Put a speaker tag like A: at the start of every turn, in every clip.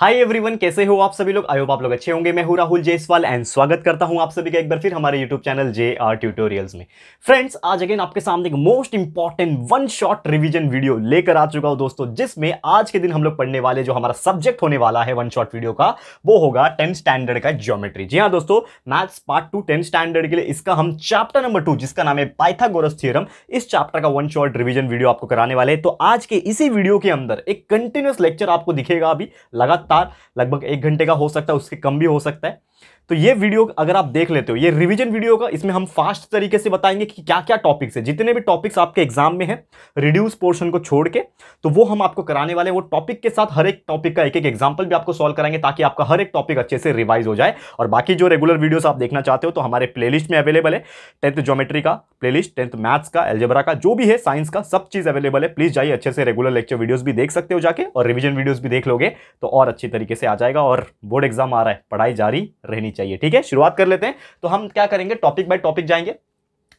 A: hi everyone कैसे हो आप सभी लोग आई होप आप लोग अच्छे होंगे मैं हूँ राहुल जयसवाल एंड स्वागत करता हूँ आप सभी का एक बार फिर हमारे YouTube channel J R tutorials में फ्रेंड्स आज अगेन आपके सामने एक most important one shot revision video लेकर आ चुका हूँ दोस्तों जिसमें आज के दिन हम लोग पढ़ने वाले जो हमारा सब्जेक्ट होने वाला है वन शॉट वीडियो का वो होगा टेंथ स्टैंडर्ड का ज्योमेट्री जी हाँ दोस्तों maths part two tenth standard के लिए इसका हम चैप्टर नंबर टू जिसका नाम है पाइथागोरस थियरम इस चैप्टर का वन शॉट रिविजन वीडियो आपको कराने वाले तो आज के इसी वीडियो के अंदर एक कंटिन्यूस लेक्चर आपको दिखेगा अभी लगातार लगातार लगभग एक घंटे का हो सकता है उसके कम भी हो सकता है तो ये वीडियो अगर आप देख लेते हो ये रिवीजन वीडियो का इसमें हम फास्ट तरीके से बताएंगे कि क्या क्या टॉपिक्स है जितने भी टॉपिक्स आपके एग्जाम में है रिड्यूस पोर्शन को छोड़ के तो वो हम आपको कराने वाले वो टॉपिक के साथ हर एक टॉपिक का एक एक एग्जाम्पल भी आपको सॉल्व कराएंगे ताकि आपका हर एक टॉपिक अच्छे से रिवाइज हो जाए और बाकी जो रेगुलर वीडियोज आप देखना चाहते हो तो हमारे प्ले में अवेलेबल है टेंथ ज्योमेट्री का प्लेलिस्ट टेंथ मैथ्स का एल्जेबरा का जो भी है साइंस का सब चीज़ अवेलेबल है प्लीज़ जाइए अच्छे से रेगुलर लेक्चर वीडियोज भी देख सकते हो जाके और रिविजन वीडियोज भी देख लोगे तो और अच्छी तरीके से आ जाएगा और बोर्ड एग्जाम आ रहा है पढ़ाई जारी रहनी चाहिए ठीक है शुरुआत कर लेते हैं तो हम क्या करेंगे टॉपिक बाय टॉपिक जाएंगे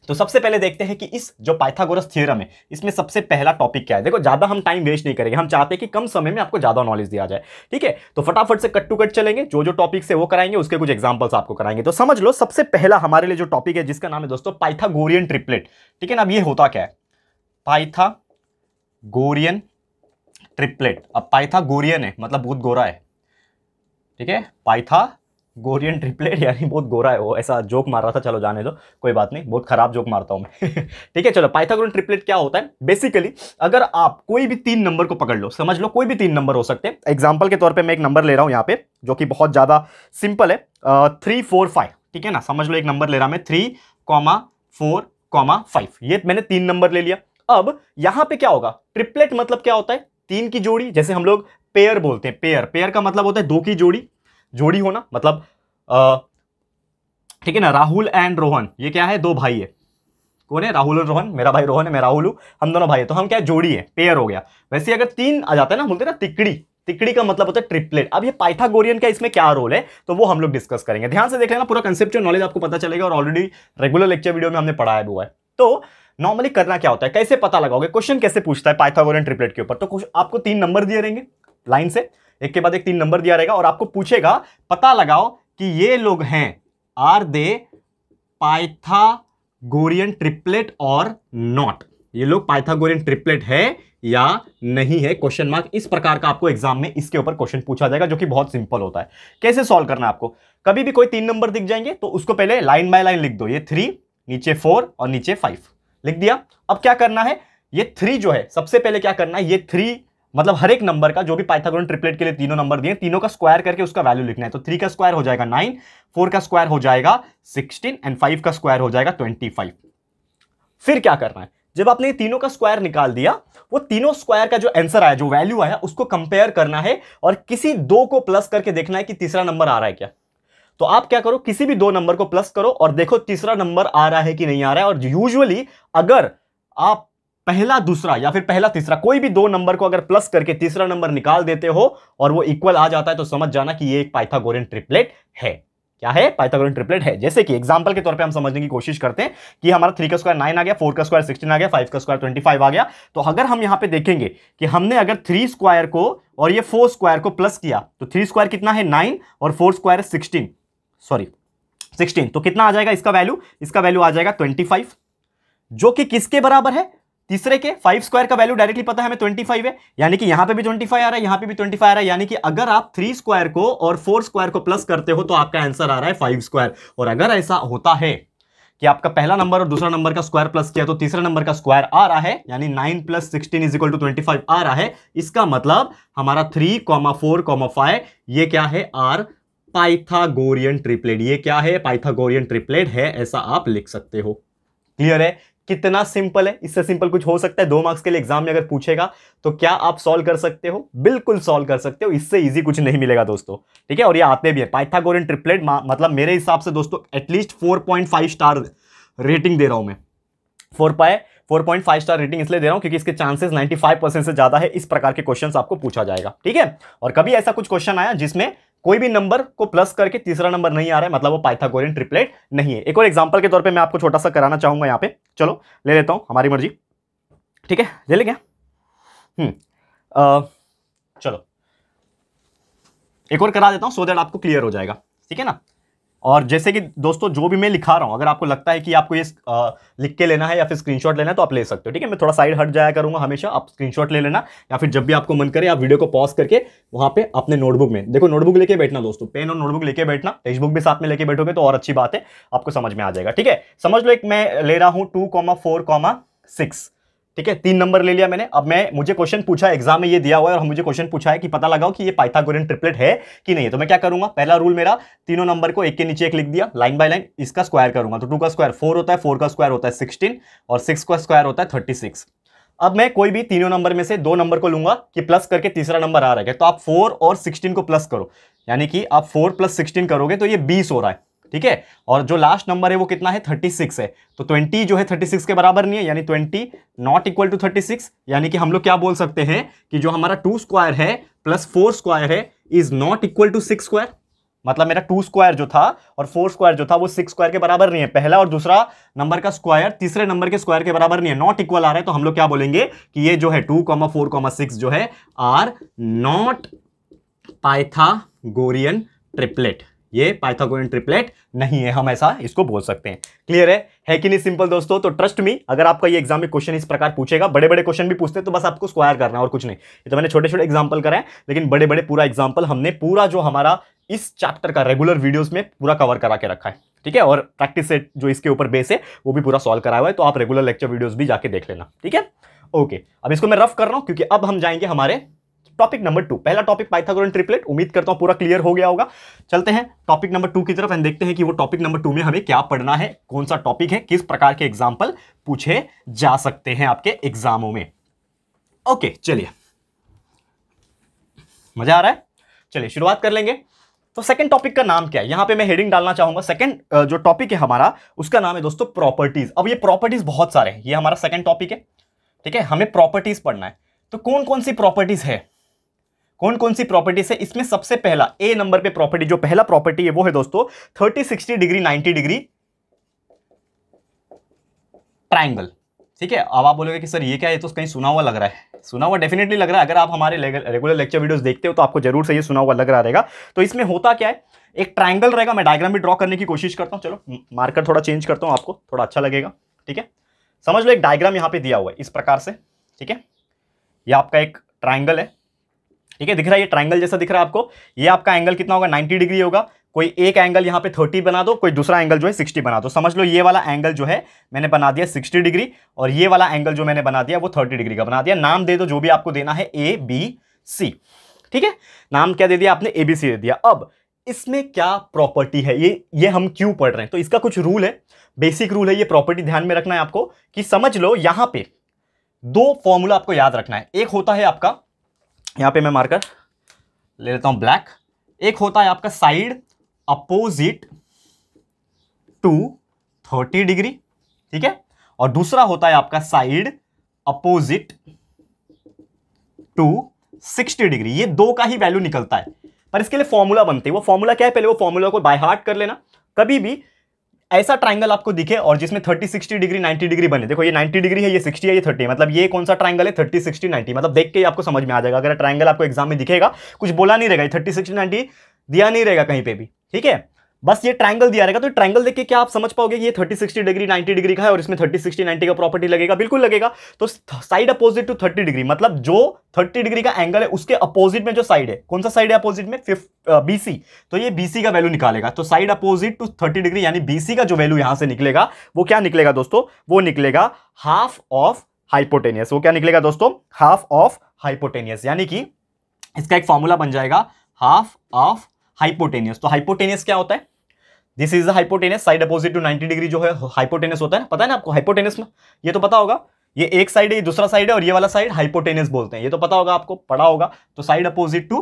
A: तो सबसे पहले देखते हैं कि इस जो पाइथागोरस थ्योरम है इसमें सबसे पहला टॉपिक क्या है देखो ज़्यादा हम टाइम वेस्ट नहीं करेंगे हम चाहते हैं कि कम समय में आपको ज़्यादा नॉलेज दिया जाए ठीक है तो फटाफट से कट टू कट चलेंगे जो जो टॉपिक से वो कराएंगे उसके कुछ एग्जांपल्स आपको कराएंगे तो समझ लो सबसे पहला हमारे लिए जो टॉपिक है जिसका नाम है दोस्तों पाइथागोरियन ट्रिपलेट ठीक है ना अब ये होता क्या है पाइथा गोरियन ट्रिपलेट अब पाइथागोरियन है मतलब बहुत गोरा है ठीक है पाइथा गोरियन ट्रिपलेट यानी बहुत गोरा है वो ऐसा जोक मार रहा था चलो जाने दो कोई बात नहीं बहुत खराब जोक मारता हूँ मैं ठीक है चलो पाइथागोरियन ट्रिपलेट क्या होता है बेसिकली अगर आप कोई भी तीन नंबर को पकड़ लो समझ लो कोई भी तीन नंबर हो सकते हैं एग्जाम्पल के तौर पर मैं एक नंबर ले रहा हूँ यहाँ पे जो कि बहुत ज़्यादा सिंपल है थ्री फोर फाइव ठीक है ना समझ लो एक नंबर ले रहा मैं three comma four comma five ये मैंने तीन नंबर ले लिया अब यहाँ पे क्या होगा ट्रिपलेट मतलब क्या होता है तीन की जोड़ी जैसे हम लोग पेयर बोलते हैं पेयर पेयर का मतलब होता है दो की जोड़ी जोड़ी होना मतलब ठीक है ना राहुल एंड रोहन ये क्या है दो भाई है कौन है राहुल और रोहन मेरा भाई रोहन है मैं राहुल हूँ हम दोनों भाई है तो हम क्या जोड़ी है पेयर हो गया वैसे अगर तीन आ जाता है ना बोलते ना तिकड़ी तिकड़ी का मतलब होता है ट्रिपलेट अब ये पाइथागोरियन का इसमें क्या रोल है तो वो हम लोग डिस्कस करेंगे ध्यान से देख लेना पूरा कंसेप्ट नॉलेज आपको पता चलेगा और ऑलरेडी रेगुलर लेक्चर वीडियो में हमने पढ़ाया हुआ है तो नॉर्मली करना क्या होता है कैसे पता लगाओगे क्वेश्चन कैसे पूछता है पाइथागोरियन ट्रिपलेट के ऊपर तो आपको तीन नंबर दिए रहेंगे लाइन से एक के बाद एक तीन नंबर दिया रहेगा और आपको पूछेगा पता लगाओ कि ये लोग हैं आर दे पाइथागोरियन ट्रिपलेट और नॉट ये लोग पाइथागोरियन ट्रिपलेट है या नहीं है क्वेश्चन मार्क इस प्रकार का आपको एग्जाम में इसके ऊपर क्वेश्चन पूछा जाएगा जो कि बहुत सिंपल होता है कैसे सॉल्व करना है आपको कभी भी कोई तीन नंबर दिख जाएंगे तो उसको पहले लाइन बाय लाइन लिख दो ये थ्री नीचे फोर और नीचे फाइव लिख दिया अब क्या करना है ये थ्री जो है सबसे पहले क्या करना है ये थ्री मतलब हर एक नंबर का जो भी पाइथागोरन ट्रिपलेट के लिए तीनों नंबर दिए तीनों का स्क्वायर करके उसका वैल्यू लिखना है तो थ्री का स्क्वायर हो जाएगा नाइन फोर का स्क्वायर हो जाएगा सिक्सटीन एंड फाइव का स्क्वायर हो जाएगा ट्वेंटी फाइव फिर क्या करना है जब आपने तीनों का स्क्वायर निकाल दिया वो तीनों स्क्वायर का जो आंसर आया जो वैल्यू आया उसको कंपेयर करना है और किसी दो को प्लस करके देखना है कि तीसरा नंबर आ रहा है क्या तो आप क्या करो किसी भी दो नंबर को प्लस करो और देखो तीसरा नंबर आ रहा है कि नहीं आ रहा है और यूजुअली अगर आप पहला दूसरा या फिर पहला तीसरा कोई भी दो नंबर को अगर प्लस करके तीसरा नंबर निकाल देते हो और वो इक्वल आ जाता है तो समझ जाना कि ये एक पाइथागोरियन ट्रिपलेट है क्या है पाइथागोरियन ट्रिपलेट है जैसे कि एग्जांपल के तौर पे हम समझने की कोशिश करते हैं कि हमारा थ्री का स्क्वायर नाइन आ गया फोर का स्क्वायर सिक्सटीन आ गया फाइव का स्क्वायर ट्वेंटी फाइव आ गया तो अगर हम यहाँ पे देखेंगे कि हमने अगर थ्री स्क्वायर को और ये फोर स्क्वायर को प्लस किया तो थ्री स्क्वायर कितना है नाइन और four square sixteen sorry sixteen तो कितना आ जाएगा इसका वैल्यू इसका वैल्यू आ जाएगा ट्वेंटी फाइव जो कि किसके बराबर है तीसरे के फाइव स्क्वायर का वैल्यू डायरेक्टली पता है हमें ट्वेंटी फाइव है यानी कि यहां पे भी ट्वेंटी फाइव आ रहा है यहां पे भी ट्वेंटी फाइव आ रहा है यानी कि अगर आप थ्री स्क्वायर को और फोर स्क्वायर को प्लस करते हो तो आपका आंसर आ रहा है फाइव स्क्वायर और अगर ऐसा होता है कि आपका पहला नंबर और दूसरा नंबर का स्क्वायर प्लस किया तो तीसरा नंबर का स्क्वायर आ रहा है यानी nine plus sixteen is equal to twenty five आ रहा है इसका मतलब हमारा three comma four comma five ये क्या है आर पाइथागोरियन ट्रिपलेट ये क्या है पाइथागोरियन ट्रिपलेट है ऐसा आप लिख सकते हो क्लियर है कितना सिंपल है इससे सिंपल कुछ हो सकता है दो मार्क्स के लिए एग्जाम में अगर पूछेगा तो क्या आप सॉल्व कर सकते हो बिल्कुल सॉल्व कर सकते हो इससे इजी कुछ नहीं मिलेगा दोस्तों ठीक है और ये आते भी है पाइथागोरियन ट्रिपलेट मतलब मेरे हिसाब से दोस्तों at least four point five star rating दे रहा हूं मैं फोर पाए four point five star rating इसलिए दे रहा हूँ क्योंकि इसके चांसेस फाइव परसेंट से ज़्यादा है इस प्रकार के क्वेश्चन आपको पूछा जाएगा ठीक है और कभी ऐसा कुछ क्वेश्चन आया जिसमें कोई भी नंबर को प्लस करके तीसरा नंबर नहीं आ रहा है मतलब वो पाइथागोरियन ट्रिपलेट नहीं है एक और एग्जाम्पल के तौर पर मैं आपको छोटा सा कराना चाहूंगा यहाँ पे चलो ले लेता हूँ हमारी मर्जी ठीक है ले लेंगे हम्म, चलो एक और करा देता हूँ सो देट आपको क्लियर हो जाएगा ठीक है ना और जैसे कि दोस्तों जो भी मैं लिखा रहा हूँ अगर आपको लगता है कि आपको ये लिख के लेना है या फिर स्क्रीनशॉट लेना है तो आप ले सकते हो ठीक है मैं थोड़ा साइड हट जाया करूँगा हमेशा आप स्क्रीनशॉट ले लेना या फिर जब भी आपको मन करे आप वीडियो को पॉज करके वहाँ पे अपने नोटबुक में देखो नोटबुक लेके बैठना दोस्तों पेन और नोटबुक लेके बैठना टेक्सबुक बुक भी साथ में लेके बैठोगे तो और अच्छी बात है आपको समझ में आ जाएगा ठीक है समझ लो एक मैं ले रहा हूँ two comma four comma six ठीक है तीन नंबर ले लिया मैंने अब मैं मुझे क्वेश्चन पूछा एग्जाम में ये दिया हुआ है और मुझे क्वेश्चन पूछा है कि पता लगाओ कि ये पाइथागोरियन ट्रिपलेट है कि नहीं है तो मैं क्या करूंगा पहला रूल मेरा तीनों नंबर को एक के नीचे एक लिख दिया लाइन बाय लाइन इसका स्क्वायर करूंगा तो टू का स्क्वायर फोर होता है फोर का स्क्वायर होता है सिक्सटीन और सिक्स का स्क्वायर होता है थर्टी सिक्स अब मैं कोई भी तीनों नंबर में से दो नंबर को लूंगा कि प्लस करके तीसरा नंबर आ रहा है तो आप फोर और सिक्सटीन को प्लस करो यानी कि आप फोर प्लस सिक्सटीन करोगे तो ये बीस हो रहा है ठीक है और जो लास्ट नंबर है वो कितना है 36 है तो 20 जो है 36 के बराबर नहीं है यानी 20 नॉट इक्वल टू 36 यानी कि हम लोग क्या बोल सकते हैं कि जो हमारा टू स्क्वायर है प्लस फोर स्क्वायर है is not equal to six square मतलब मेरा टू स्क्वायर जो था और फोर स्क्वायर जो था वो सिक्स स्क्वायर के बराबर नहीं है पहला और दूसरा नंबर का स्क्वायर तीसरे नंबर के स्क्वायर के बराबर नहीं है नॉट इक्वल आ रहा है तो हम लोग क्या बोलेंगे कि ये जो है two comma four comma six जो है आर नॉट पाइथागोरियन ट्रिपलेट ये पाइथागोरियन ट्रिपलेट नहीं है हम ऐसा इसको बोल सकते हैं क्लियर है है कि नहीं सिंपल दोस्तों तो ट्रस्ट मी अगर आपका ये एग्जाम में क्वेश्चन इस प्रकार पूछेगा बड़े बड़े क्वेश्चन भी पूछते हैं तो बस आपको स्क्वायर करना और कुछ नहीं ये तो मैंने छोटे छोटे एग्जाम्पल कराए लेकिन बड़े बड़े पूरा एग्जाम्पल हमने पूरा जो हमारा इस चैप्टर का रेगुलर वीडियोज में पूरा कवर करा के रखा है ठीक है और प्रैक्टिस सेट जो इसके ऊपर बेस है वो भी पूरा सॉल्व करा हुआ है तो आप रेगुलर लेक्चर वीडियोज भी जाके देख लेना ठीक है ओके अब इसको मैं रफ कर रहा हूँ क्योंकि अब हम जाएंगे हमारे टॉपिक नंबर टू पहला टॉपिक पाइथागोरन ट्रिपलेट उम्मीद करता हूं पूरा क्लियर हो गया होगा चलते हैं टॉपिक नंबर टू की तरफ एंड देखते हैं कि वो टॉपिक नंबर टू में हमें क्या पढ़ना है कौन सा टॉपिक है किस प्रकार के एग्जाम्पल पूछे जा सकते हैं आपके एग्जामों में ओके चलिए मजा आ रहा है चलिए शुरुआत कर लेंगे तो सेकंड टॉपिक का नाम क्या है यहां पे मैं हेडिंग डालना चाहूंगा सेकंड जो टॉपिक है हमारा उसका नाम है दोस्तों प्रॉपर्टीज अब ये प्रॉपर्टीज बहुत सारे हैं ये हमारा सेकंड टॉपिक है ठीक है हमें प्रॉपर्टीज पढ़ना है तो कौन कौन सी प्रॉपर्टीज है कौन कौन सी प्रॉपर्टीज है इसमें सबसे पहला ए नंबर पे प्रॉपर्टी जो पहला प्रॉपर्टी है वो है दोस्तों thirty sixty degree ninety degree triangle ठीक है अब आप बोलोगे कि सर ये क्या है तो कहीं सुना हुआ लग रहा है सुना हुआ डेफिनेटली लग रहा है अगर आप हमारे रेगुलर लेक्चर वीडियोस देखते हो तो आपको जरूर से ये सुना हुआ लग रहा रहेगा तो इसमें होता क्या है एक ट्राइंगल रहेगा मैं डायग्राम भी ड्रॉ करने की कोशिश करता हूँ चलो मार्कर थोड़ा चेंज करता हूँ आपको थोड़ा अच्छा लगेगा ठीक है समझ लो एक डायग्राम यहाँ पे दिया हुआ है इस प्रकार से ठीक है ये आपका एक ट्राइंगल है ठीक है दिख रहा है ये ट्राइंगल जैसा दिख रहा है आपको ये आपका एंगल कितना होगा 90 डिग्री होगा कोई एक एंगल यहाँ पे 30 बना दो कोई दूसरा एंगल जो है 60 बना दो समझ लो ये वाला एंगल जो है मैंने बना दिया 60 डिग्री और ये वाला एंगल जो मैंने बना दिया वो 30 डिग्री का बना दिया नाम दे दो जो भी आपको देना है ए बी सी ठीक है नाम क्या दे दिया आपने ए बी सी दे दिया अब इसमें क्या प्रॉपर्टी है ये ये हम क्यों पढ़ रहे हैं तो इसका कुछ रूल है बेसिक रूल है ये प्रॉपर्टी ध्यान में रखना है आपको कि समझ लो यहाँ पे दो फॉर्मूला आपको याद रखना है एक होता है आपका यहाँ पे मैं मार्कर ले लेता हूँ ब्लैक एक होता है आपका side opposite to thirty degree ठीक है और दूसरा होता है आपका side opposite to sixty degree ये दो का ही वैल्यू निकलता है पर इसके लिए फॉर्मूला बनते हैं वो फॉर्मूला क्या है पहले वो फॉर्मूला को बाय हार्ट कर लेना कभी भी ऐसा ट्राइंगल आपको दिखे और जिसमें 30 60 डिग्री 90 डिग्री बने देखो ये 90 डिग्री है ये 60 है ये 30 है मतलब ये कौन सा ट्राइंगल है 30 60 90 मतलब देख के आपको समझ में आ जाएगा अगर ट्राइंगल आपको एग्जाम में दिखेगा कुछ बोला नहीं रहेगा ये थर्टी 60, नाइन्टी दिया नहीं रहेगा कहीं पर भी ठीक है बस ये ट्रायंगल दिया रहेगा तो ट्रायंगल देख के क्या आप समझ पाओगे ये 30 60 डिग्री 90 डिग्री का है और इसमें 30 60 90 का प्रॉपर्टी लगेगा बिल्कुल लगेगा तो साइड अपोजिट टू 30 डिग्री मतलब जो 30 डिग्री का एंगल है उसके अपोजिट में जो साइड है कौन सा साइड है अपोजिट में बीसी तो ये बीसी का वैल्यू निकालेगा तो side opposite to thirty degree यानी बीसी का जो वैल्यू यहां से निकलेगा वो क्या निकलेगा दोस्तों वो निकलेगा हाफ ऑफ हाइपोटेनियस वो क्या निकलेगा दोस्तों हाफ ऑफ हाइपोटेनियस यानी कि इसका एक फॉर्मूला बन जाएगा हाफ ऑफ हाइपोटेनियस तो हाइपोटेनियस क्या होता है this is hypotenuse side opposite to 90 degree जो है हाइपोटेनियस होता है पता है ना आपको हाइपोटेनियस में ये तो पता होगा ये एक साइड है ये दूसरा साइड है और ये वाला साइड हाइपोटेनियस बोलते हैं ये तो पता होगा आपको पढ़ा होगा तो side opposite to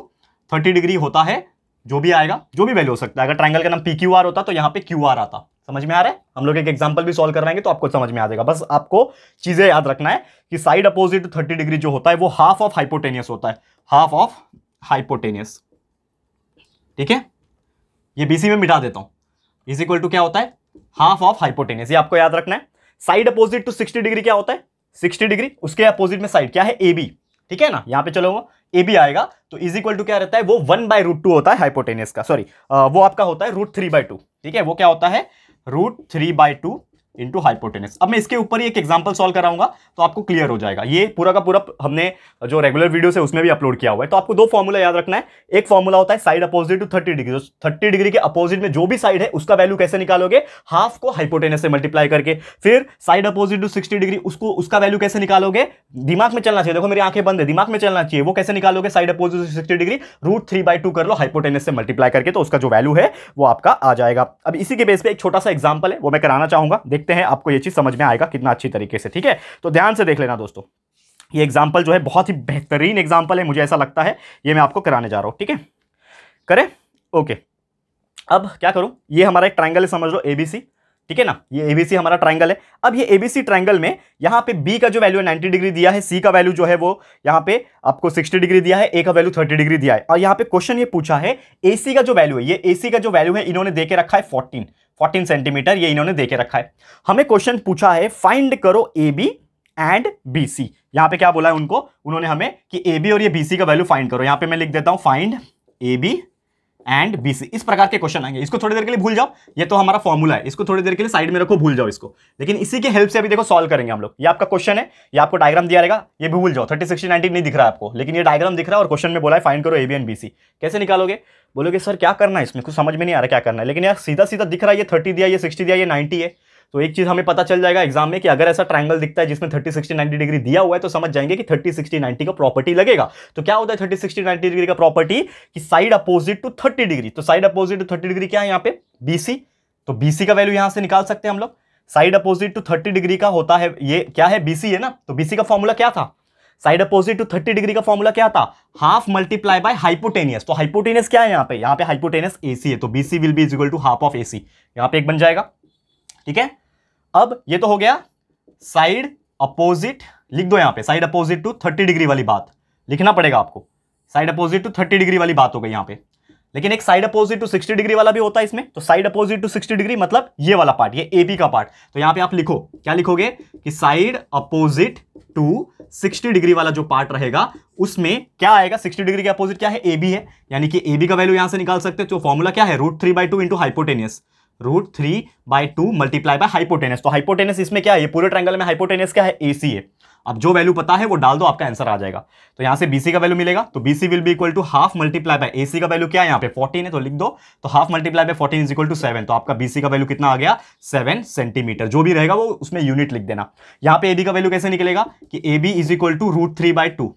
A: thirty degree होता है जो भी आएगा जो भी वैल्यू हो सकता है अगर ट्राइंगल का नाम पी क्यू आर होता तो यहाँ पे क्यू आर आता समझ में आ रहा है हम लोग एक एग्जाम्पल भी सॉल्व करवाएंगे तो आपको समझ में आ जाएगा बस आपको चीजें याद रखना है कि side opposite to thirty degree जो होता है वो हाफ ऑफ हाइपोटेनियस होता है हाफ ऑफ हाइपोटेनियस ठीक है ये बीसी में मिटा देता हूं इज इक्वल टू क्या होता है हाफ ऑफ हाइपोटेनियस ये आपको याद रखना है साइड अपोजिट टू 60 डिग्री क्या होता है 60 डिग्री उसके अपोजिट में साइड क्या है ए बी ठीक है ना यहां पे चलो ए बी आएगा तो इज इक्वल टू क्या रहता है वो वन बाय रूट टू होता है हाइपोटेनियस का सॉरी वो आपका होता है रूट थ्री बाय टू ठीक है वो क्या होता है root three by two into hypotenuse अब मैं इसके ऊपर ही एक एग्जाम्पल सॉल्व कराऊंगा तो आपको क्लियर हो जाएगा ये पूरा का पूरा हमने जो रेगुलर वीडियो है उसमें भी अपलोड किया हुआ है तो आपको दो फॉर्मूला याद रखना है एक फॉर्मूला होता है side opposite to thirty degree thirty degree के अपोजिट में जो भी साइड है उसका वैल्यू कैसे निकालोगे हाफ को हाइपोटेनस से मल्टीप्लाई करके फिर side opposite to sixty degree उसको उसका वैल्यू कैसे निकालोगे दिमाग में चलना चाहिए देखो मेरी आंखें बंद है दिमाग में चलना चाहिए वो कैसे निकालोगे side opposite to sixty degree root three by two कर लो हाइपोटेनस से मल्टीप्लाई करके तो उसका जो वैल्यू है वो आपका आ जाएगा अब इसी के बेस पर एक छोटा सा एग्जाम्पल है वो मैं कराना चाहूंगा देख देखते हैं आपको ये चीज़ समझ में आएगा कितना अच्छी तरीके से ठीक है तो ध्यान से देख लेना दोस्तों ये एग्जाम्पल जो है बहुत ही बेहतरीन एग्जाम्पल है मुझे ऐसा लगता है ये मैं आपको कराने जा रहा हूँ ठीक है करें ओके अब क्या करूँ ये हमारा एक ट्राइंगल है समझ लो ए बी सी ठीक है ना ये एबीसी हमारा ट्राइंगल है अब ये एबीसी ट्रायंगल में यहाँ पे बी का जो वैल्यू है 90 डिग्री दिया है सी का वैल्यू जो है वो यहाँ पे आपको 60 डिग्री दिया है ए का वैल्यू 30 डिग्री दिया है और यहाँ पे क्वेश्चन ये पूछा है एसी का जो वैल्यू है ये एसी का जो वैल्यू है इन्होंने दे के रखा है फोर्टीन फोर्टीन सेंटीमीटर ये इन्होंने देके रखा है हमें क्वेश्चन पूछा है फाइंड करो A B and B C यहां पर क्या बोला है उनको उन्होंने हमें कि ए बी और ये बी सी का वैल्यू फाइंड करो यहां पे मैं लिख देता हूँ find A B and B इस प्रकार के क्वेश्चन आएंगे इसको थोड़ी देर के लिए भूल जाओ ये तो हमारा फॉर्मूला है इसको थोड़ी देर के लिए साइड में रखो भूल जाओ इसको लेकिन इसी के हेल्प से अभी देखो सॉल्व करेंगे हम लोग ये आपका क्वेश्चन है ये आपको डायग्राम दिया रहेगा ये भी भूल जाओ थर्टी सिक्सटी नाइनटी नहीं दिख रहा है आपको लेकिन ये डायग्राम दिख रहा है और क्वेश्चन में बोला है फाइन करो A B and B C कैसे निकालोगे बोलोगे सर क्या करना है इसमें कुछ समझ में नहीं आ रहा क्या करना है लेकिन यार सीधा सीधा दिख रहा है ये थर्टी दिया ये सिक्सटी दिया ये नाइन्टी है तो एक चीज़ हमें पता चल जाएगा एग्जाम में कि अगर ऐसा ट्राइंगल दिखता है जिसमें थर्टी सिक्सटी नाइन्टी डिग्री दिया हुआ है तो समझ जाएंगे कि थर्टी सिक्सटी नाइन्टी का प्रॉपर्टी लगेगा तो क्या होता है थर्टी सिक्सटी नाइन्टी डिग्री का प्रॉपर्टी कि side opposite to thirty degree तो side opposite to thirty degree क्या है यहाँ पे बी तो बी का वैल्यू यहाँ से निकाल सकते हैं हम लोग side opposite to thirty degree का होता है ये क्या है बीसी है ना तो बीसी का फॉर्मूला क्या था side opposite to thirty degree का फॉर्मूला क्या था हाफ मल्टीप्लाई बाय हाइपोटेनियस तो हाइपोटेनियस क्या है यहाँ पे यहाँ पे हाइपोटेनियस एसी है तो BC will be is to half of AC यहाँ पे एक बन जाएगा ठीक है अब ये तो हो गया साइड अपोजिट लिख दो यहां पे साइड अपोजिट टू 30 डिग्री वाली बात लिखना पड़ेगा आपको साइड अपोजिट टू 30 डिग्री वाली बात हो गई यहां पे लेकिन एक साइड अपोजिट टू 60 डिग्री वाला भी होता है इसमें तो साइड अपोजिट टू 60 डिग्री मतलब ये वाला पार्ट ये ए बी का पार्ट तो यहां पे आप लिखो क्या लिखोगे कि साइड अपोजिट टू 60 डिग्री वाला जो पार्ट रहेगा उसमें क्या आएगा 60 डिग्री के अपोजिट क्या है ए बी है यानी कि ए बी का वैल्यू यहां से निकाल सकते हो तो फॉर्मूला क्या है root three by two into hypotenuse root three by two multiply by hypotenuse तो हाइपोटेनस इसमें क्या है ये पूरे ट्रैंगल में हाइपोटेनस क्या है ए सी है अब जो वैल्यू पता है वो डाल दो आपका आंसर आ जाएगा तो यहाँ से बीसी का वैल्यू मिलेगा तो BC will be equal to half multiply by AC का वैल्यू क्या है यहाँ पे फोर्टीन है तो लिख दो तो half multiply by fourteen is equal to seven तो आपका बीसी का वैल्यू कितना आ गया सेवन सेंटीमीटर जो भी रहेगा वो उसमें यूनिट लिख देना यहाँ पे एबी का वैल्यू कैसे निकलेगा कि A B is equal to root three by two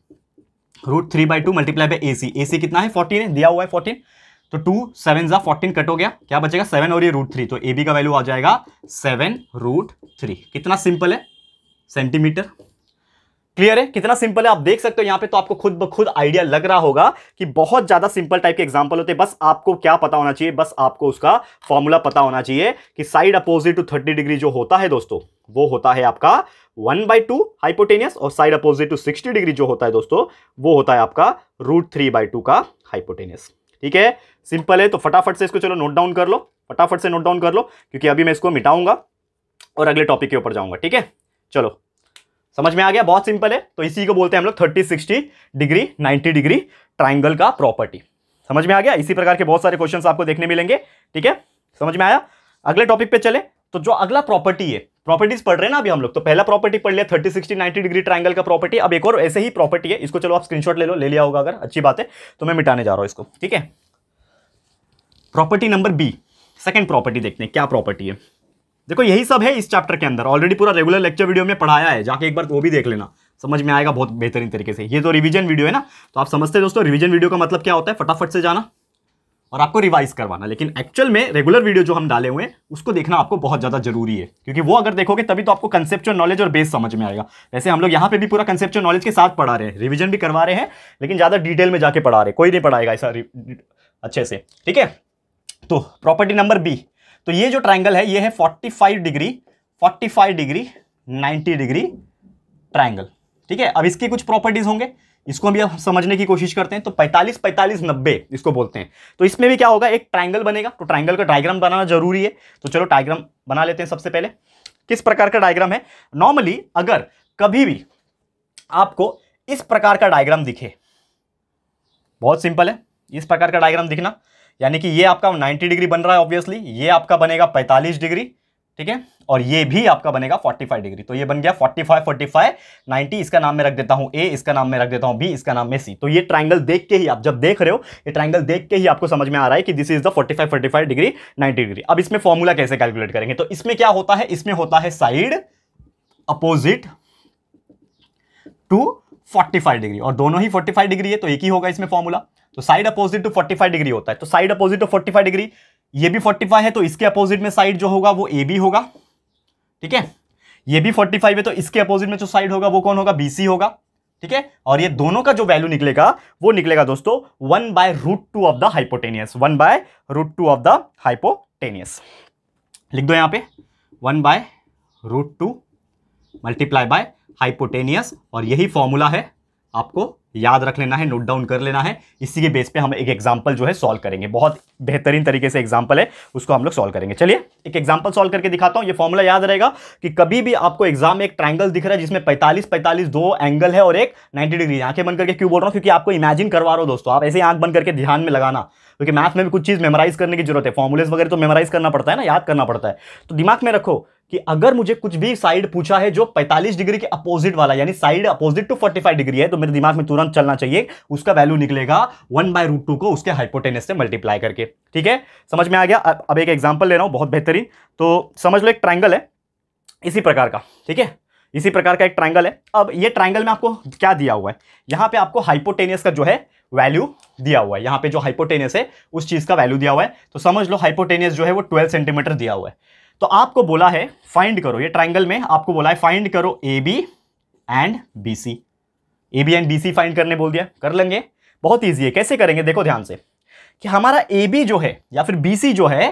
A: root three by two multiply by A C A C कितना है फोर्टीन है दिया हुआ है फोर्टीन तो टू सेवन जा फोर्टीन कट हो गया क्या बचेगा सेवन और ये रूट थ्री तो ए बी का वैल्यू आ जाएगा सेवन रूट थ्री कितना सिंपल है सेंटीमीटर क्लियर है कितना सिंपल है आप देख सकते हो यहाँ पे तो आपको खुद ब खुद आइडिया लग रहा होगा कि बहुत ज्यादा सिंपल टाइप के एग्जाम्पल होते हैं बस आपको क्या पता होना चाहिए बस आपको उसका फॉर्मूला पता होना चाहिए कि side opposite to thirty degree जो होता है दोस्तों वो होता है आपका वन बाई टू हाइपोटेनियस और side opposite to sixty degree जो होता है दोस्तों वो होता है आपका रूट थ्री बाई टू का हाइपोटेनियस ठीक है सिंपल है तो फटाफट से इसको चलो नोट डाउन कर लो फटाफट से नोट डाउन कर लो क्योंकि अभी मैं इसको मिटाऊंगा और अगले टॉपिक के ऊपर जाऊंगा ठीक है चलो समझ में आ गया बहुत सिंपल है तो इसी को बोलते हैं हम लोग thirty sixty degree ninety degree triangle का प्रॉपर्टी समझ में आ गया इसी प्रकार के बहुत सारे क्वेश्चन आपको देखने मिलेंगे ठीक है समझ में आया अगले टॉपिक पे चले तो जो अगला प्रॉपर्टी है प्रॉपर्टीज पढ़ रहे हैं ना अभी हम लोग तो पहला प्रॉपर्टी पढ़ लिया thirty sixty ninety degree triangle का प्रॉपर्टी अब एक और ऐसे ही प्रॉपर्टी है इसको चलो आप स्क्रीनशॉट ले लो ले लिया होगा अगर अच्छी बात है तो मैं मिटाने जा रहा हूँ इसको ठीक है property number B second property देखते हैं क्या प्रॉपर्टी है देखो यही सब है इस चैप्टर के अंदर ऑलरेडी पूरा रेगुलर लेक्चर वीडियो में पढ़ाया है जाके एक बार तो वो भी देख लेना समझ में आएगा बहुत बेहतरीन तरीके से ये तो रिवीजन वीडियो है ना तो आप समझते हैं दोस्तों रिवीजन वीडियो का मतलब क्या होता है फटाफट से जाना और आपको रिवाइज करवाना लेकिन एक्चुअल में रेगुलर वीडियो जो हम डाले हुए हैं उसको देखना आपको बहुत ज़्यादा जरूरी है क्योंकि वो अगर देखोगे तभी तो आपको कंसेप्चुअल नॉलेज और बेस समझ में आएगा वैसे हम लोग यहाँ पे भी पूरा कंसेप्चुअल नॉलेज के साथ पढ़ा रहे हैं रिविजन भी करवा रहे हैं लेकिन ज़्यादा डिटेल में जाके पढ़ा रहे हैं कोई नहीं पढ़ाएगा ऐसा अच्छे से ठीक है तो प्रॉपर्टी नंबर बी तो ये जो ट्राइंगल है ये है 45 डिग्री 45 डिग्री 90 डिग्री ट्राइंगल ठीक है अब इसके कुछ प्रॉपर्टीज होंगे इसको भी हम समझने की कोशिश करते हैं तो 45 45 90 इसको बोलते हैं तो इसमें भी क्या होगा एक ट्राइंगल बनेगा तो ट्राइंगल का डायग्राम बनाना जरूरी है तो चलो डायग्राम बना लेते हैं सबसे पहले किस प्रकार का डायग्राम है नॉर्मली अगर कभी भी आपको इस प्रकार का डायग्राम दिखे बहुत सिंपल है इस प्रकार का डायग्राम दिखना यानी कि ये आपका 90 डिग्री बन रहा है ऑब्वियसली ये आपका बनेगा 45 डिग्री ठीक है और ये भी आपका बनेगा 45 डिग्री तो ये बन गया 45 45 90 इसका नाम मैं रख देता हूँ ए इसका नाम मैं रख देता हूँ बी इसका नाम मैं सी तो ये ट्राइंगल देख के ही आप जब देख रहे हो ये ट्राइंगल देख के ही आपको समझ में आ रहा है कि this is the 45 45 degree 90 degree अब इसमें फॉर्मूला कैसे कैलकुलेट करेंगे तो इसमें क्या होता है इसमें होता है साइड अपोजिट टू 45 डिग्री और दोनों ही 45 डिग्री है तो एक ही होगा इसमें फॉर्मूला तो साइड अपोजिट टू 45 डिग्री होता है तो साइड अपोजिट टू 45 डिग्री ये भी 45 है तो इसके अपोजिट में साइड जो होगा वो ए बी होगा ठीक है ये भी 45 है तो इसके अपोजिट में जो साइड होगा वो कौन होगा बीसी होगा ठीक है और ये दोनों का जो वैल्यू निकलेगा वो निकलेगा दोस्तों one by root two of the hypotenuse one by root two of the hypotenuse लिख दो यहां पे one by root two multiply by hypotenuse और यही फॉर्मूला है आपको याद रख लेना है नोट डाउन कर लेना है इसी के बेस पे हम एक एग्जाम्पल जो है सॉल्व करेंगे बहुत बेहतरीन तरीके से एग्जाम्पल है उसको हम लोग सॉल्व करेंगे चलिए एक एग्जाम्पल सॉल्व करके दिखाता हूँ ये फॉर्मूला याद रहेगा कि कभी भी आपको एग्जाम में एक ट्राइंगल दिख रहा है जिसमें 45 45 दो एंगल है और एक नाइन्टी डिग्री आंखें बन करके क्यों बोल रहा हूँ क्योंकि आपको इमेजिन करवा रहा हो दोस्तों आप ऐसे आंख बन करके ध्यान में लगाना क्योंकि मैथ में भी कुछ चीज़ मेमोराइज करने की जरूरत है फॉर्मुलेस वगैरह तो मेमोराइज करना पड़ता है ना याद करना पड़ता है तो दिमाग में रखो कि अगर मुझे कुछ भी साइड पूछा है जो 45 डिग्री के अपोजिट वाला यानी साइड अपोजिट टू 45 डिग्री है तो मेरे दिमाग में तुरंत चलना चाहिए उसका वैल्यू निकलेगा वन बाय रूट टू को उसके हाइपोटेनस से मल्टीप्लाई करके ठीक है समझ में आ गया अब एक एग्जाम्पल ले रहा हूँ बहुत बेहतरीन तो समझ लो एक ट्राइंगल है इसी प्रकार का ठीक है इसी प्रकार का एक ट्राइंगल है अब ये ट्राइंगल में आपको क्या दिया हुआ है यहाँ पे आपको हाइपोटेनियस का जो है वैल्यू दिया हुआ है यहाँ पे जो हाइपोटेनियस है उस चीज़ का वैल्यू दिया हुआ है तो समझ लो हाइपोटेनियस जो है वो 12 सेंटीमीटर दिया हुआ है तो आपको बोला है फाइंड करो ये ट्राइंगल में आपको बोला है फाइंड करो A B and B C A B and B C find करने बोल दिया कर लेंगे बहुत ईजी है कैसे करेंगे देखो ध्यान से कि हमारा ए बी जो है या फिर बी सी जो है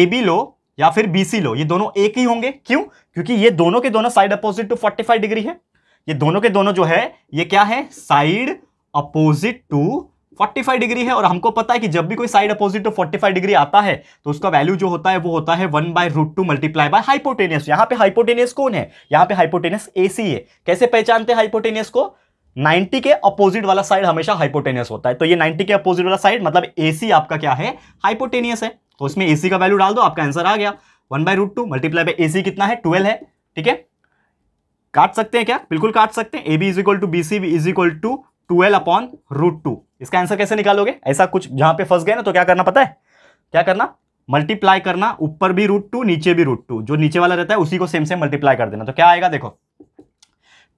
A: ए बी लो या फिर बी सी लो ये दोनों एक ही होंगे क्यों क्योंकि ये दोनों के दोनों साइड अपोजिट टू 45 डिग्री है ये दोनों के दोनों जो है ये क्या है साइड अपोजिट टू 45 डिग्री है और हमको पता है कि जब भी कोई साइड अपोजिट टू 45 डिग्री आता है तो उसका वैल्यू जो होता है वो होता है one by root two multiply by hypotenuse यहाँ पे हाइपोटेनियस कौन है यहाँ पे हाइपोटेनियस ए सी है कैसे पहचानते हैं हाइपोटेनियस को 90 के अपोजिट वाला साइड हमेशा हाइपोटेनियस होता है तो ये 90 के अपोजिट वाला साइड मतलब सी आपका क्या है हाइपोटेनियस है तो उसमें सी का वैल्यू डाल दो आपका आंसर आ गया one by root two multiply by A C कितना है ट्वेल्व है ठीक है काट सकते हैं क्या बिल्कुल काट सकते हैं A B is equal to B C is equal to twelve upon root two इसका आंसर कैसे निकालोगे ऐसा कुछ जहां पे फंस गए ना तो क्या करना पता है क्या करना मल्टीप्लाई करना ऊपर भी रूट टू नीचे भी रूट टू जो नीचे वाला रहता है उसी को सेम सेम मल्टीप्लाई कर देना तो क्या आएगा देखो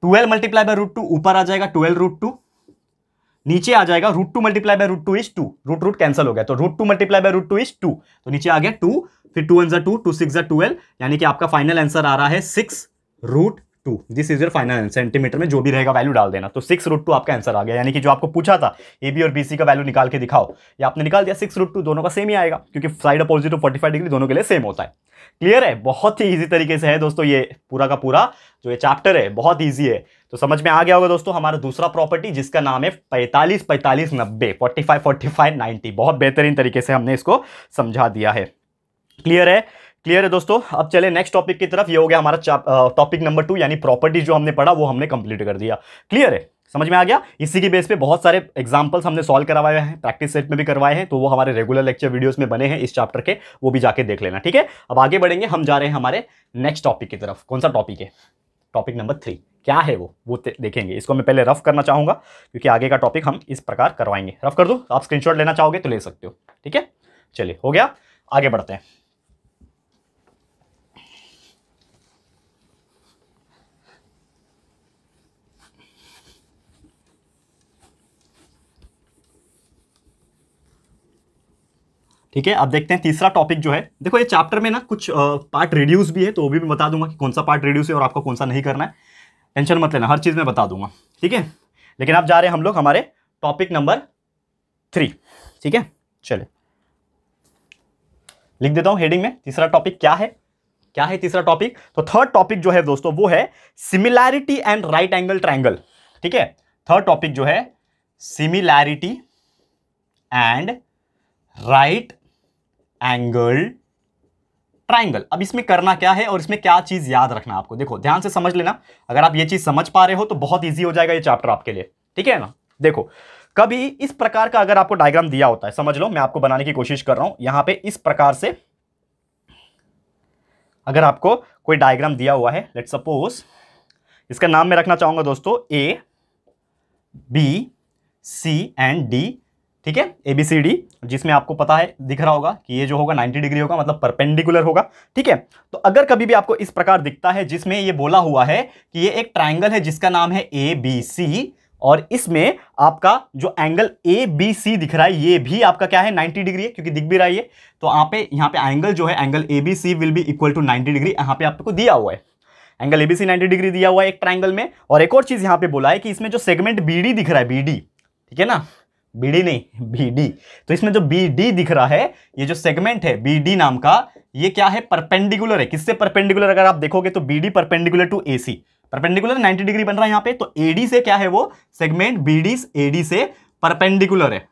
A: twelve multiply by root two ऊपर आ जाएगा ट्वेल्व रूट टू नीचे आ जाएगा root two multiply by root two is two root root cancel हो गया तो root two multiply by root two is two तो नीचे आ गया टू फिर टू वन जो टू टू सिक्स जर ट्वेल्व यानी कि आपका फाइनल आंसर आ रहा है six root two this is your final centimetre में जो भी रहेगा वैल्यू डाल देना तो सिक्स रूट टू आपका आंसर आ गया यानी कि जो आपको पूछा था ए बी और बी सी का वैल्यू निकाल के दिखाओ या आपने निकाल दिया सिक्स रूट टू दोनों का सेम ही आएगा क्योंकि साइड अपोजिट और फोर्टी फाइव डिग्री दोनों के लिए सेम होता है क्लियर है बहुत ही ईजी तरीके से है दोस्तों ये पूरा का पूरा जो ये चैप्टर है बहुत ईजी है तो समझ में आ गया होगा दोस्तों हमारा दूसरा प्रॉपर्टी जिसका नाम है पैंतालीस पैंतालीस नब्बे forty five forty five ninety बहुत बेहतरीन तरीके से हमने इसको समझा दिया है क्लियर है क्लियर है दोस्तों अब चले नेक्स्ट टॉपिक की तरफ ये हो गया हमारा टॉपिक नंबर टू यानी प्रॉपर्टी जो हमने पढ़ा वो हमने कंप्लीट कर दिया क्लियर है समझ में आ गया इसी के बेस पे बहुत सारे एग्जांपल्स हमने सॉल्व करवाए हैं प्रैक्टिस सेट में भी करवाए हैं तो वो हमारे रेगुलर लेक्चर वीडियोस में बने हैं इस चैप्टर के वो भी जाके देख लेना ठीक है अब आगे बढ़ेंगे हम जा रहे हैं हमारे नेक्स्ट टॉपिक की तरफ कौन सा टॉपिक है टॉपिक नंबर थ्री क्या है वो वो देखेंगे इसको मैं पहले रफ करना चाहूँगा क्योंकि आगे का टॉपिक हम इस प्रकार करवाएंगे रफ कर दो आप स्क्रीनशॉट लेना चाहोगे तो ले सकते हो ठीक है चलिए हो गया आगे बढ़ते हैं ठीक है अब देखते हैं तीसरा टॉपिक जो है देखो ये चैप्टर में ना कुछ पार्ट रिड्यूस भी है तो वो भी मैं बता दूंगा कि कौन सा पार्ट रिड्यूस है और आपको कौन सा नहीं करना है टेंशन मत लेना हर चीज़ मैं बता दूंगा ठीक है लेकिन आप जा रहे हैं हम लोग हमारे टॉपिक नंबर थ्री ठीक है चले लिख देता हूं हेडिंग में तीसरा टॉपिक क्या है क्या है तीसरा टॉपिक तो थर्ड टॉपिक जो है दोस्तों वो है similarity and right angle triangle ठीक है थर्ड टॉपिक जो है similarity and right angle triangle अब इसमें करना क्या है और इसमें क्या चीज़ याद रखना आपको देखो ध्यान से समझ लेना अगर आप ये चीज़ समझ पा रहे हो तो बहुत ईजी हो जाएगा ये चैप्टर आपके लिए ठीक है ना देखो कभी इस प्रकार का अगर आपको डायग्राम दिया होता है समझ लो मैं आपको बनाने की कोशिश कर रहा हूं यहां पे इस प्रकार से अगर आपको कोई डायग्राम दिया हुआ है लेट सपोज इसका नाम मैं रखना चाहूंगा दोस्तों A B C and D ठीक है ए बी सी डी जिसमें आपको पता है दिख रहा होगा कि ये जो होगा 90 डिग्री होगा मतलब परपेंडिकुलर होगा ठीक है तो अगर कभी भी आपको इस प्रकार दिखता है जिसमें ये बोला हुआ है कि ये एक ट्राइंगल है जिसका नाम है ए बी सी और इसमें आपका जो एंगल ए बी सी दिख रहा है ये भी आपका क्या है 90 डिग्री है क्योंकि दिख भी रहा है ये तो यहाँ पे यहाँ पे एंगल जो है angle A B C will be equal to 90 degree यहाँ पे आपको दिया हुआ है angle A B C ninety degree दिया हुआ है एक ट्राइंगल में और एक और चीज़ यहाँ पे बोला है कि इसमें जो सेगमेंट बी डी दिख रहा है बी डी ठीक है ना बीडी नहीं बीडी तो इसमें जो बीडी दिख रहा है ये जो सेगमेंट है बीडी नाम का ये क्या है परपेंडिकुलर है किससे परपेंडिकुलर अगर आप देखोगे तो BD perpendicular to A perpendicular 90 degree बन रहा है यहाँ पे तो एडी से क्या है वो सेगमेंट बीडी एडी से परपेंडिकुलर है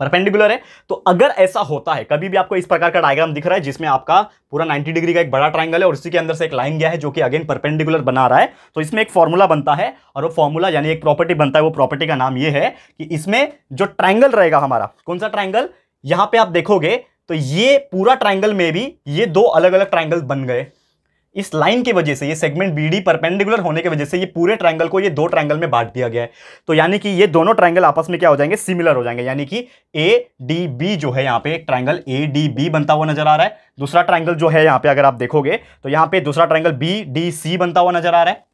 A: परपेंडिकुलर है तो अगर ऐसा होता है कभी भी आपको इस प्रकार का डायग्राम दिख रहा है जिसमें आपका पूरा 90 डिग्री का एक बड़ा ट्राइंगल है और उसी के अंदर से एक लाइन गया है जो कि अगेन परपेंडिकुलर बना रहा है तो इसमें एक फॉर्मूला बनता है और वो फॉर्मूला यानी एक प्रॉपर्टी बनता है वो प्रॉपर्टी का नाम ये है कि इसमें जो ट्राइंगल रहेगा हमारा कौन सा ट्राइंगल यहाँ पर आप देखोगे तो ये पूरा ट्राइंगल में भी ये दो अलग अलग ट्राइंगल बन गए इस लाइन की वजह से ये सेगमेंट बी डी परपेंडिकुलर होने की वजह से ये पूरे ट्रायंगल को ये दो ट्रायंगल में बांट दिया गया है तो यानी कि ये दोनों ट्रायंगल आपस में क्या हो जाएंगे सिमिलर हो जाएंगे यानी कि ए डी बी जो है यहाँ पे एक ट्रायंगल ए डी बी बनता हुआ नजर आ रहा है दूसरा ट्रायंगल जो है यहाँ पे अगर आप देखोगे तो यहाँ पे दूसरा ट्राइंगल बी डी सी बनता हुआ नजर आ रहा है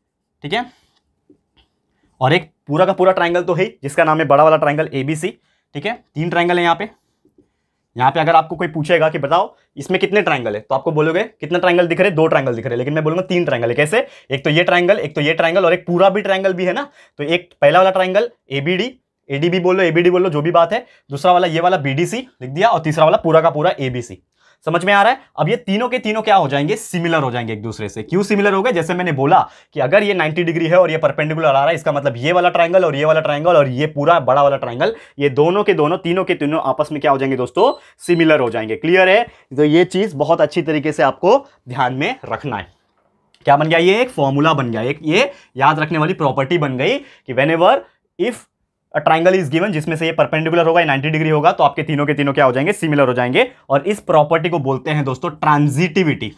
A: ठीक है और एक पूरा का पूरा ट्राइंगल तो है जिसका नाम है बड़ा वाला ट्राइंगल ए बी सी ठीक है तीन ट्राइंगल है यहाँ पे यहाँ पे अगर आपको कोई पूछेगा कि बताओ इसमें कितने ट्राइंगल है तो आपको बोलोगे कितना ट्राइंगल दिख रहे दो ट्राइंगल दिख रहे लेकिन मैं बोलूंगा तीन ट्राइंगल है कैसे एक तो ये ट्राइंगल एक तो ये ट्राइंगल और एक पूरा भी ट्राइंगल भी है ना तो एक पहला वाला triangle A B D A D बोलो ए बी डी बोलो जो भी बात है दूसरा वाला ये वाला बी डी सी लिख दिया और तीसरा वाला पूरा का पूरा ए बी सी समझ में आ रहा है अब ये तीनों के तीनों क्या हो जाएंगे सिमिलर हो जाएंगे एक दूसरे से क्यों सिमिलर हो गए जैसे मैंने बोला कि अगर ये 90 डिग्री है और ये परपेंडिकुलर आ रहा है इसका मतलब ये वाला ट्राइंगल और ये वाला ट्राइंगल और ये पूरा बड़ा वाला ट्राइंगल ये दोनों के दोनों तीनों के तीनों आपस में क्या हो जाएंगे दोस्तों सिमिलर हो जाएंगे क्लियर है तो ये चीज बहुत अच्छी तरीके से आपको ध्यान में रखना है क्या बन गया ये एक फॉर्मूला बन गया एक ये याद रखने वाली प्रॉपर्टी बन गई कि whenever if triangle is given जिसमें से ये परपेंडिकुलर होगा 90 डिग्री होगा तो आपके तीनों के तीनों क्या हो जाएंगे सिमिलर हो जाएंगे और इस प्रॉपर्टी को बोलते हैं दोस्तों ट्रांजिटिविटी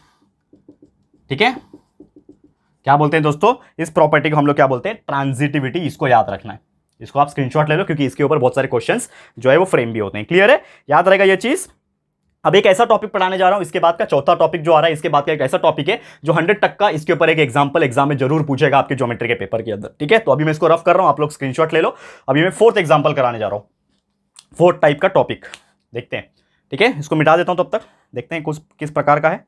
A: ठीक है क्या बोलते हैं दोस्तों इस प्रॉपर्टी को हम लोग क्या बोलते हैं ट्रांजिटिविटी इसको याद रखना है इसको आप स्क्रीनशॉट ले लो क्योंकि इसके ऊपर बहुत सारे क्वेश्चंस जो है वो फ्रेम भी होते हैं क्लियर है याद रहेगा ये चीज़ अब एक ऐसा टॉपिक पढ़ाने जा रहा हूँ इसके बाद का चौथा टॉपिक जो आ रहा है इसके बाद का एक ऐसा टॉपिक है जो हंड्रेड तक का इसके ऊपर एक एग्जाम्पल एग्जाम में जरूर पूछेगा आपके ज्योमेट्री के पेपर के अंदर ठीक है तो अभी मैं इसको रफ कर रहा हूँ आप लोग स्क्रीन ले लो अभी मैं फोर्थ एग्जाम्पल कराने जा रहा हूँ फोर्थ टाइप का टॉपिक देखते हैं ठीक है इसको मिटा देता हूँ तब तक देखते हैं कुछ किस प्रकार का है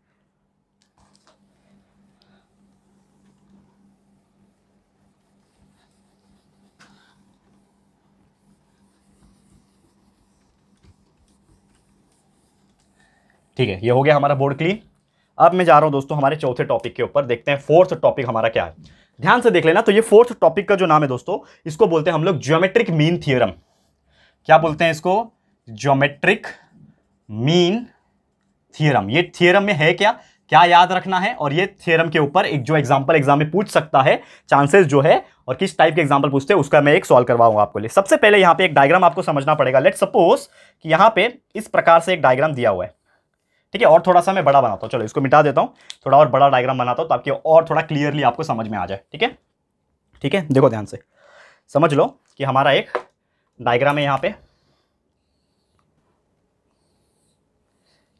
A: ठीक है ये हो गया हमारा बोर्ड क्लीन अब मैं जा रहा हूँ दोस्तों हमारे चौथे टॉपिक के ऊपर देखते हैं फोर्थ टॉपिक हमारा क्या है ध्यान से देख लेना तो ये फोर्थ टॉपिक का जो नाम है दोस्तों इसको बोलते हैं हम लोग ज्योमेट्रिक मीन थियोरम क्या बोलते हैं इसको ज्योमेट्रिक मीन थियोरम ये थियोरम में है क्या क्या याद रखना है और ये थियोरम के ऊपर एक जो एग्जाम्पल एग्जाम में पूछ सकता है चांसेस जो है और किस टाइप के एग्जाम्पल पूछते हैं उसका मैं एक सॉल्व करवाऊंगा आपको लिए सबसे पहले यहाँ पे एक डायग्राम आपको समझना पड़ेगा लेट सपोज कि यहाँ पे इस प्रकार से एक डायग्राम दिया हुआ है ठीक है और थोड़ा सा मैं बड़ा बनाता हूँ चलो इसको मिटा देता हूँ थोड़ा और बड़ा डायग्राम बनाता हूँ ताकि और थोड़ा क्लियरली आपको समझ में आ जाए ठीक है ठीक है देखो ध्यान से समझ लो कि हमारा एक डायग्राम है यहाँ पे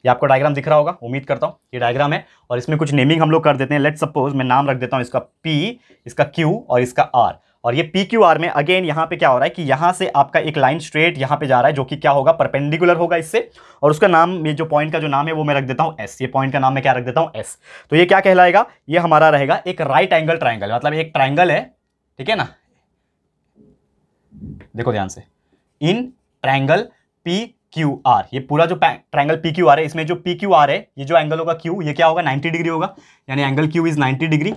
A: ये आपको डायग्राम दिख रहा होगा उम्मीद करता हूँ ये डायग्राम है और इसमें कुछ नेमिंग हम लोग कर देते हैं लेट सपोज मैं नाम रख देता हूँ इसका पी इसका क्यू और इसका आर और ये पी क्यू आर में अगेन यहाँ पे क्या हो रहा है कि यहाँ से आपका एक लाइन स्ट्रेट यहाँ पे जा रहा है जो कि क्या होगा परपेंडिकुलर होगा इससे और उसका नाम ये जो पॉइंट का जो नाम है वो मैं रख देता हूँ एस ये पॉइंट का नाम मैं क्या रख देता हूँ एस तो ये क्या कहलाएगा ये हमारा रहेगा एक राइट एंगल ट्राइंगल मतलब एक ट्राइंगल है ठीक है ना देखो ध्यान से in triangle P Q R ये पूरा जो ट्राइंगल पी क्यू आर है इसमें जो पी क्यू आर है ये जो एंगल होगा क्यू ये क्या होगा नाइन्टी डिग्री होगा यानी angle Q is ninety degree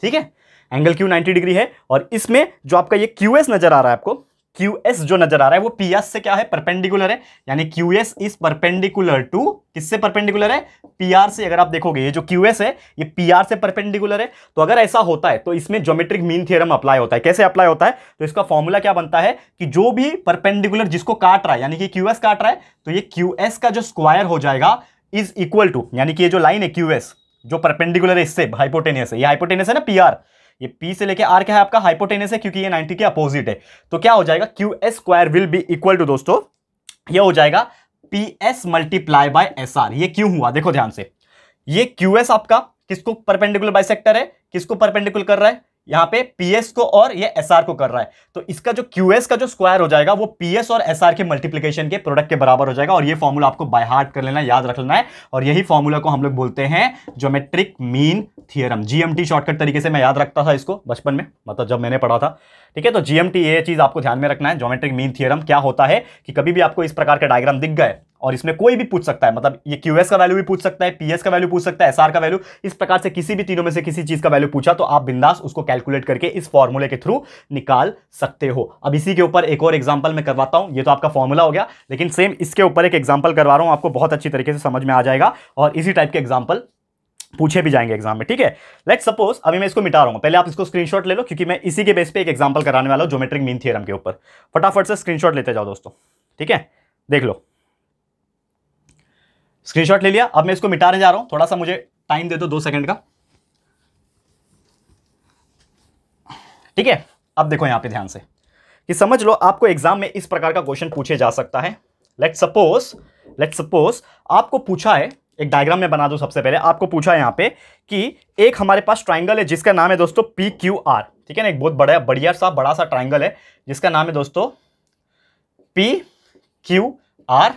A: ठीक है एंगल क्यू 90 डिग्री है और इसमें जो आपका ये क्यू नजर आ रहा है आपको क्यू जो नजर आ रहा है वो पी से क्या है परपेंडिकुलर है यानी Q S is perpendicular to किससे परपेंडिकुलर है पी से अगर आप देखोगे ये जो क्यू है ये पी से परपेंडिकुलर है तो अगर ऐसा होता है तो इसमें ज्योमेट्रिक मीन थियरम अप्लाई होता है कैसे अप्लाई होता है तो इसका फॉर्मूला क्या बनता है कि जो भी परपेंडिकुलर जिसको काट रहा है यानी कि क्यू काट रहा है तो ये क्यू का जो स्क्वायर हो जाएगा इज इक्वल टू यानी कि ये जो लाइन है क्यू जो परपेंडिकुलर है इससे हाइपोटेनियस है ये हाइपोटेनियस है ना पी ये पी से लेके आर क्या है आपका हाइपोटेनस है क्योंकि ये 90 के अपोजिट है तो क्या हो जाएगा Q S square will be equal to दोस्तों ये हो जाएगा P S multiply by S R ये क्यों हुआ देखो ध्यान से ये क्यू एस आपका किसको परपेंडिकुलर बाइसेक्टर है किसको परपेंडिकुलर कर रहा है यहां पे पीएस को और ये एसआर को कर रहा है तो इसका जो क्यूएस का जो स्क्वायर हो जाएगा वो पीएस और एसआर के मल्टीप्लीकेशन के प्रोडक्ट के बराबर हो जाएगा और ये फॉर्मूला आपको बाय हार्ट कर लेना याद रख लेना है और यही फॉर्मूला को हम लोग बोलते हैं geometric mean theorem GMT shortcut तरीके से मैं याद रखता था इसको बचपन में मतलब जब मैंने पढ़ा था ठीक है तो जीएमटी ये चीज़ आपको ध्यान में रखना है जोमेट्रिक मीन थियरम क्या होता है कि कभी भी आपको इस प्रकार का डायग्राम दिख गए और इसमें कोई भी पूछ सकता है मतलब ये क्यू का वैल्यू भी पूछ सकता है पी का वैल्यू पूछ सकता है एसआर का वैल्यू इस प्रकार से किसी भी तीनों में से किसी चीज का वैल्यू पूछा तो आप बिंदास उसको कैलकुलेट करके इस फॉर्मूले के थ्रू निकाल सकते हो अब इसी के ऊपर एक और एग्जाम्पल मैं करवाता हूं ये तो आपका फॉर्मूला हो गया लेकिन सेम इसके ऊपर एक एग्जाम्पल करवा रहा हूं आपको बहुत अच्छी तरीके से समझ में आ जाएगा और इसी टाइप के एग्जाम्पल पूछे भी जाएंगे एग्जाम में ठीक है लेट सपोज अभी मैं इसको मिटा रहा हूँ पहले आप इसको स्क्रीनशॉट ले लो क्योंकि मैं इसी के बेस पे एक एग्जाम्पल कराने वाला हूँ जोमेट्रिक मीन थियरम के ऊपर फटाफट से स्क्रीनशॉट लेते जाओ दोस्तों ठीक है देख लो स्क्रीनशॉट ले लिया अब मैं इसको मिटाने जा रहा हूँ थोड़ा सा मुझे टाइम दे दो दो सेकंड का ठीक है अब देखो यहाँ पे ध्यान से कि समझ लो आपको एग्जाम में इस प्रकार का क्वेश्चन पूछे जा सकता है लेट सपोज लेट सपोज आपको पूछा है एक डायग्राम में बना दूं सबसे पहले आपको पूछा यहाँ पे कि एक हमारे पास ट्राइंगल है जिसका नाम है दोस्तों पी क्यू आर ठीक है ना एक बहुत बड़ा बढ़िया सा बड़ा सा ट्राइंगल है जिसका नाम है दोस्तों पी क्यू आर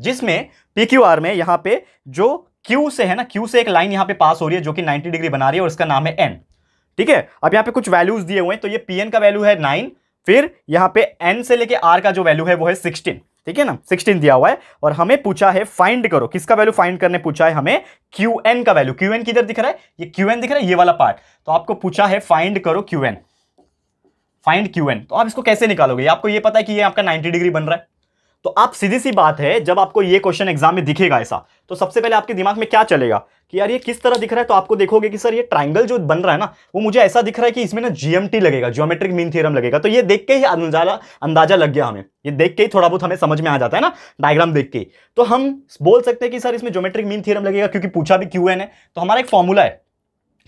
A: जिसमें पी क्यू आर में यहाँ पे जो क्यू से है ना क्यू से एक लाइन यहाँ पे पास हो रही है जो कि नाइन्टी डिग्री बना रही है और इसका नाम है एन ठीक है अब यहाँ पे कुछ वैल्यूज दिए हुए हैं तो ये पी एन का वैल्यू है नाइन फिर यहाँ पे एन से लेके आर का जो वैल्यू है वो है सिक्सटीन ठीक है ना सिक्सटीन दिया हुआ है और हमें पूछा है फाइंड करो किसका वैल्यू फाइंड करने पूछा है हमें क्यू एन का वैल्यू क्यू एन किधर दिख रहा है ये क्यू एन दिख रहा है ये वाला पार्ट तो आपको पूछा है फाइंड करो Q N find Q N तो आप इसको कैसे निकालोगे आपको ये पता है कि ये आपका नाइन्टी डिग्री बन रहा है तो आप सीधी सी बात है जब आपको ये क्वेश्चन एग्जाम में दिखेगा ऐसा तो सबसे पहले आपके दिमाग में क्या चलेगा कि यार ये किस तरह दिख रहा है तो आपको देखोगे कि सर ये ट्राइंगल जो बन रहा है ना वो मुझे ऐसा दिख रहा है कि इसमें ना जीएमटी लगेगा ज्योमेट्रिक मीन थ्योरम लगेगा तो ये देख के ही अंदाजा अंदाजा लग गया हमें ये देख के ही थोड़ा बहुत हमें समझ में आ जाता है ना डायग्राम देख के तो हम बोल सकते हैं कि सर इसमें ज्योमेट्रिक मीन थियरम लगेगा क्योंकि पूछा भी क्यू है तो हमारा एक फॉर्मूला है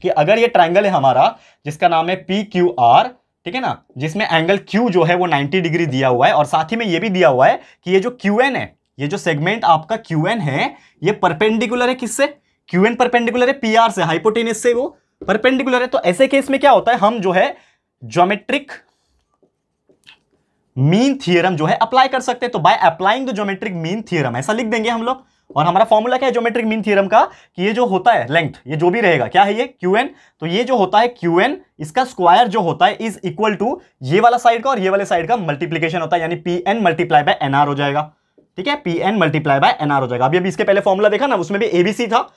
A: कि अगर ये ट्राइंगल है हमारा जिसका नाम है पी क्यू आर ठीक है ना जिसमें एंगल क्यू जो है वो 90 डिग्री दिया हुआ है और साथ ही में ये भी दिया हुआ है कि ये जो क्यू है ये जो सेगमेंट आपका क्यू है ये परपेंडिकुलर है किससे क्यू एन परपेंडिकुलर है पी से हाइपोटेनिस से वो परपेंडिकुलर है तो ऐसे केस में क्या होता है हम जो है ज्योमेट्रिक मीन थियरम जो है अप्लाई कर सकते हैं तो by applying the geometric mean theorem ऐसा लिख देंगे हम लोग और हमारा फॉर्मूला क्या है ज्योमेट्रिक मीन थ्योरम का कि ये जो होता है लेंथ ये जो भी रहेगा क्या है ये क्यू एन तो ये जो होता है क्यू एन इसका स्क्वायर जो होता है इज इक्वल टू ये वाला साइड का और ये वाले साइड का मल्टीप्लीकेशन होता है यानी P N multiply by NR हो जाएगा ठीक है P N multiply by NR हो जाएगा अभी अभी इसके पहले फॉर्मूला देखा ना उसमें भी एबीसी था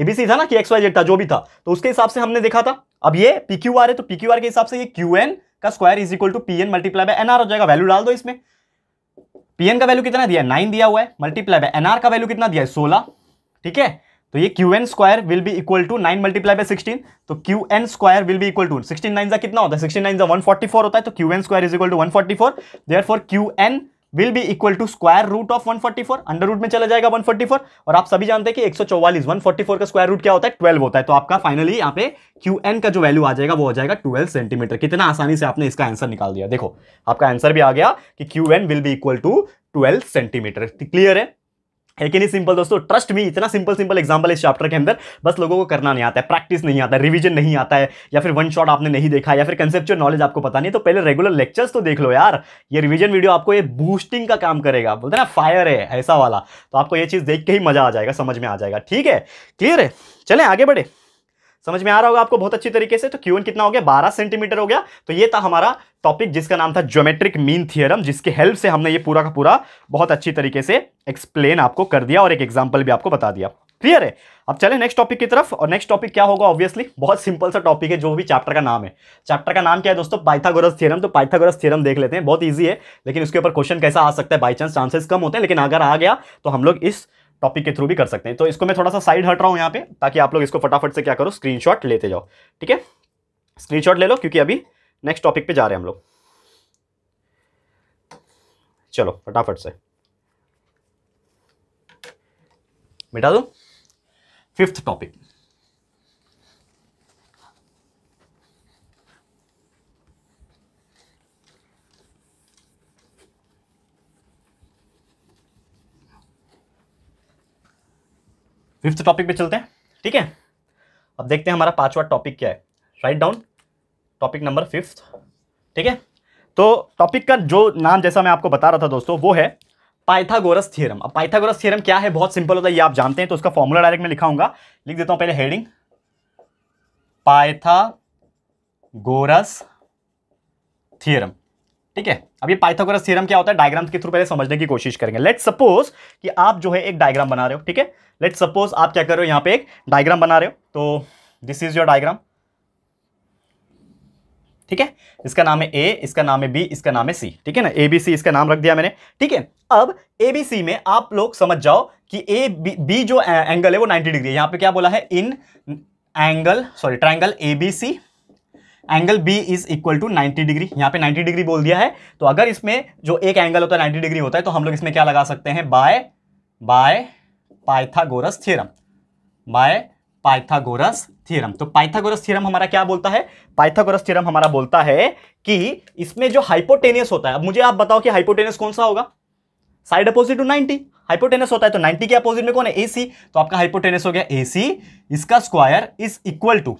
A: एबीसी था ना कि एक्स वाई जेड था जो भी था तो उसके हिसाब से हमने देखा था अब ये पी क्यू आर है तो पी क्यू आर के हिसाब से ये क्यू एन का square is equal to P N multiply by NR हो जाएगा वैल्यू डाल दो इसमें पीएन का वैल्यू कितना दिया नाइन दिया हुआ है मल्टीप्लाई बाय एनआर का वैल्यू कितना दिया है सोलह ठीक है तो ये Q N square will be equal to nine multiply by sixteen तो Q N square will be equal to sixteen nine का कितना होता है sixty nine one forty four होता है तो Q N square is equal to one forty four therefore Q N will be equal to square root of 144 under root में चला जाएगा 144 और आप सभी जानते हैं कि 144 144 का स्क्वायर रूट क्या होता है 12 होता है तो आपका फाइनली यहाँ पे क्यू एन का जो वैल्यू आ जाएगा वो हो जाएगा 12 सेंटीमीटर कितना आसानी से आपने इसका आंसर निकाल दिया देखो आपका आंसर भी आ गया कि Q N will be equal to twelve centimetre clear है है कि नहीं सिंपल दोस्तों ट्रस्ट मी इतना सिंपल सिंपल एग्जांपल इस चैप्टर के अंदर बस लोगों को करना नहीं आता है प्रैक्टिस नहीं आता है रिविजन नहीं आता है या फिर वन शॉट आपने नहीं देखा या फिर कंसेप्चुअल नॉलेज आपको पता नहीं तो पहले रेगुलर लेक्चर्स तो देख लो यार ये रिविजन वीडियो आपको ये बूस्टिंग का काम करेगा बोलते ना फायर है ऐसा वाला तो आपको ये चीज़ देख के ही मजा आ जाएगा समझ में आ जाएगा ठीक है क्लियर है चले आगे बढ़े समझ में आ रहा होगा आपको बहुत अच्छी तरीके से तो क्यू कितना हो गया बारह सेंटीमीटर हो गया तो ये था हमारा टॉपिक जिसका नाम था ज्योमेट्रिक मीन थियरम जिसके हेल्प से हमने ये पूरा का पूरा बहुत अच्छी तरीके से एक्सप्लेन आपको कर दिया और एक एग्जाम्पल भी आपको बता दिया क्लियर है अब चले नेक्स्ट टॉपिक की तरफ और नेक्स्ट टॉपिक क्या होगा ऑब्वियसली बहुत सिंपल सा टॉपिक है जो भी चैप्टर का नाम है चैप्टर का नाम क्या है दोस्तों पाइथागोरस थ्योरम तो पाइथागोरस थ्योरम देख लेते हैं बहुत ईजी है लेकिन उसके ऊपर क्वेश्चन कैसा आ सकता है बाई चांस चांसेस कम होते हैं लेकिन अगर आ गया तो हम लोग इस टॉपिक के थ्रू भी कर सकते हैं तो इसको मैं थोड़ा सा साइड हट रहा हूँ यहाँ पे ताकि आप लोग इसको फटाफट से क्या करो स्क्रीनशॉट लेते जाओ ठीक है स्क्रीनशॉट ले लो क्योंकि अभी नेक्स्ट टॉपिक पे जा रहे हैं हम लोग चलो फटाफट से मिटा दो फिफ्थ टॉपिक फिफ्थ टॉपिक पे चलते हैं ठीक है अब देखते हैं हमारा पांचवा टॉपिक क्या है write down topic number fifth ठीक है तो टॉपिक का जो नाम जैसा मैं आपको बता रहा था दोस्तों वो है पाइथागोरस थ्योरम अब पाइथागोरस थ्योरम क्या है बहुत सिंपल होता है ये आप जानते हैं तो उसका फॉर्मूला डायरेक्ट मैं लिखाऊंगा लिख देता हूं पहले हेडिंग पाइथागोरस थ्योरम ठीक है अब ये पाइथागोरस थ्योरम क्या होता है डायग्राम के थ्रू पहले समझने की कोशिश करेंगे लेट सपोज कि आप जो है एक डायग्राम बना रहे हो ठीक है लेट सपोज आप क्या कर रहे हो यहाँ पे एक डायग्राम बना रहे हो तो दिस इज योर डायग्राम ठीक है इसका नाम है ए इसका नाम है बी इसका नाम है सी ठीक है ना ए बी सी इसका नाम रख दिया मैंने ठीक है अब ए बी सी में आप लोग समझ जाओ कि ए बी बी जो एंगल है वो नाइनटी डिग्री है यहाँ पे क्या बोला है in angle sorry triangle A B C angle B is equal to 90 degree यहाँ पे 90 डिग्री बोल दिया है तो अगर इसमें जो एक एंगल होता है 90 डिग्री होता है तो हम लोग इसमें क्या लगा सकते हैं by by Pythagoras theorem by Pythagoras theorem तो पाइथागोरस थ्योरम हमारा क्या बोलता है पाइथागोरस थ्योरम हमारा बोलता है कि इसमें जो हाइपोटेनियस होता है अब मुझे आप बताओ कि हाइपोटेनियस कौन सा होगा side opposite to ninety hypotenuse होता है तो 90 के अपोजिट में कौन है एसी तो आपका हाइपोटेनस हो गया एसी इसका स्क्वायर इज इक्वल टू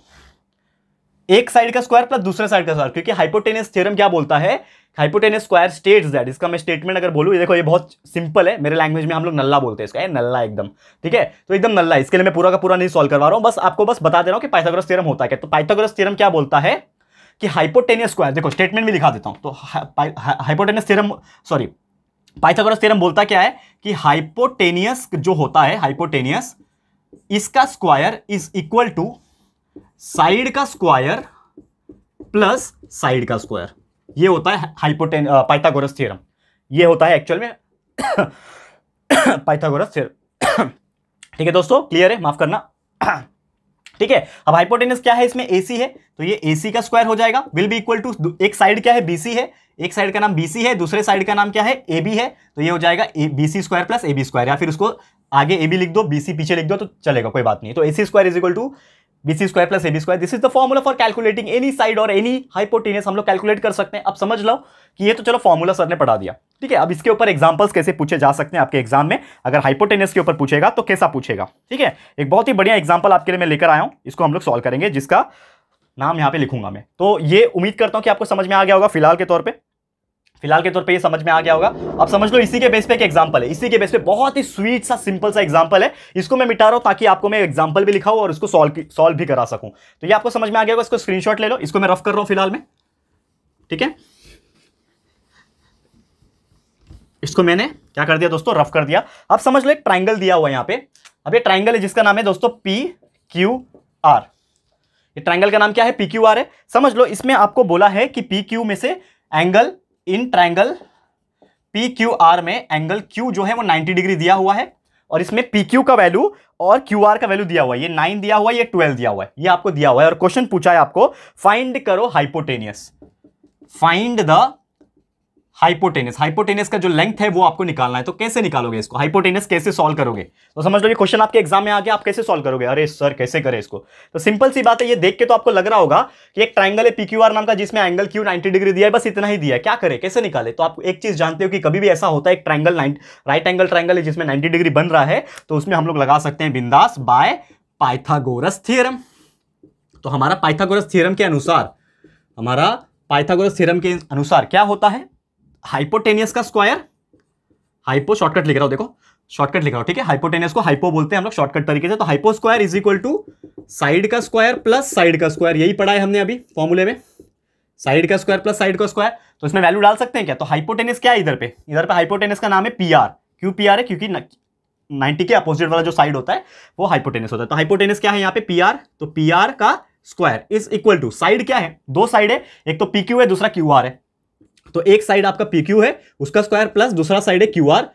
A: एक साइड का स्क्वायर प्लस दूसरे साइड का स्क्वायर क्योंकि हाइपोटेनियस थ्योरम क्या बोलता है हाइपोटेनियस स्क्वायर स्टेट्स दैट इसका मैं स्टेटमेंट अगर बोलूँ देखो ये बहुत सिंपल है मेरे लैंग्वेज में हम लोग नल्ला बोलते हैं इसका है नल्ला एकदम ठीक है तो एकदम नल्ला इसके लिए मैं पूरा का पूरा नहीं सॉल्व करवा रहा हूँ बस आपको बस बता दे रहा हूँ कि पाइथागोरस थ्योरम होता है तो पाइथागोरस थ्योरम क्या बोलता है कि हाइपोटेनियस स्क्वायर देखो स्टेटमेंट भी लिखा देता हूँ तो hypotenuse theorem sorry Pythagoras theorem बोलता क्या है कि हाइपोटेनियस जो होता है हाइपोटेनियस इसका square is equal to side का स्क्वायर प्लस साइड का स्क्वायर ये होता है हाइपोटेन पाइथागोरस थ्योरम ये होता है एक्चुअल में पाइथागोरस थ्योरम ठीक है दोस्तों क्लियर है माफ करना ठीक है अब हाइपोटेनस क्या है इसमें एसी है तो ये एसी का स्क्वायर हो जाएगा विल बी इक्वल टू एक साइड क्या है बीसी है एक साइड का नाम बीसी है दूसरे साइड का नाम क्या है ए बी है तो ये हो जाएगा BC square plus A B square या फिर उसको आगे ए बी लिख दो बीसी पीछे लिख दो तो चलेगा कोई बात नहीं तो AC square is equal to B C square plus A B square this is the formula for calculating any side और एनी हाइपोटेनियस हम लोग कैलकुलेट कर सकते हैं अब समझ लो कि ये तो चलो फॉर्मूला सर ने पढ़ा दिया ठीक है अब इसके ऊपर एग्जाम्पल्स कैसे पूछे जा सकते हैं आपके एग्जाम में अगर हाइपोटेनियस के ऊपर पूछेगा तो कैसा पूछेगा ठीक है एक बहुत ही बढ़िया एग्जाम्पल आपके लिए मैं लेकर आया हूँ इसको हम लोग सॉल्व करेंगे जिसका नाम यहाँ पे लिखूंगा मैं तो ये उम्मीद करता हूँ कि आपको समझ में आ गया होगा फिलहाल के तौर पर फिलहाल के तौर पे ये समझ में आ गया होगा अब समझ लो इसी के बेस पे एक एग्जांपल है इसी के बेस पे बहुत ही स्वीट सा सिंपल सा एग्जांपल है इसको मैं मिटा रहा हूं ताकि आपको मैं एग्जांपल भी लिखाऊं और इसको सॉल्व सॉल्व भी करा सकूं तो ये आपको समझ में आ गया होगा इसको स्क्रीनशॉट ले लो इसको मैं रफ कर रहा हूं फिलहाल में ठीक है इसको मैंने क्या कर दिया दोस्तों रफ कर दिया अब समझ लो एक ट्राइंगल दिया हुआ यहां पर अब ये ट्राइंगल है जिसका नाम है दोस्तों पी क्यू आर ये ट्राइंगल का नाम क्या है पी क्यू आर है समझ लो इसमें आपको बोला है कि पी क्यू में से angle in triangle P Q R में एंगल क्यू जो है वो 90 डिग्री दिया हुआ है और इसमें पी क्यू का वैल्यू और क्यू आर का वैल्यू दिया हुआ है ये नाइन दिया हुआ है ये ट्वेल्व दिया हुआ है ये आपको दिया हुआ है और क्वेश्चन पूछा है आपको फाइंड करो hypotenuse find the hypotenuse hypotenuse का जो लेंथ है वो आपको निकालना है तो कैसे निकालोगे इसको हाइपोटेनस कैसे सॉल्व करोगे तो समझ लो ये क्वेश्चन आपके एग्जाम में आ गया आप कैसे सॉल्व करोगे अरे सर कैसे करें इसको तो सिंपल सी बात है ये देख के तो आपको लग रहा होगा कि एक ट्राइंगल है पी नाम का जिसमें एंगल क्यू नाइन्टी डिग्री दिया है बस इतना ही दिया है क्या करें कैसे निकाले तो आप एक चीज जानते हो कि कभी भी ऐसा होता है एक ट्राइंगल राइट एंगल ट्राइंगल है जिसमें नाइन्टी डिग्री बन रहा है तो उसमें हम लोग लगा सकते हैं बिंदास बाय पाइथागोरस थियरम तो हमारा पाइथागोरस थियरम के अनुसार हमारा पाइथागोरस थियरम के अनुसार क्या होता है हाइपोटेनियस का स्क्वायर हाइपो शॉर्टकट लिख रहा हूं देखो शॉर्टकट लिख रहा हूं ठीक है हाइपोटेनियस को हाइपो बोलते हैं हम लोग शॉर्टकट तरीके से तो hypo square is equal to side का स्क्वायर प्लस साइड का स्क्वायर यही पढ़ा है हमने अभी फॉर्मूले में साइड का स्क्वायर प्लस साइड का स्क्वायर तो इसमें वैल्यू डाल सकते हैं क्या तो हाइपोटेनियस क्या है इधर पे इधर पे हाइपोटेनियस का नाम है पी आर क्यों पी आर है क्योंकि नाइन्टी के अपोजिट वाला जो साइड होता है वो हाइपोटेनियस होता है तो हाइपोटेनियस क्या है यहाँ पे पी आर तो पी आर का square is equal to side क्या है दो साइड है एक तो पी क्यू है दूसरा क्यू आर है तो एक साइड आपका पी क्यू है उसका स्क्वायर प्लस दूसरा साइड है क्यू आर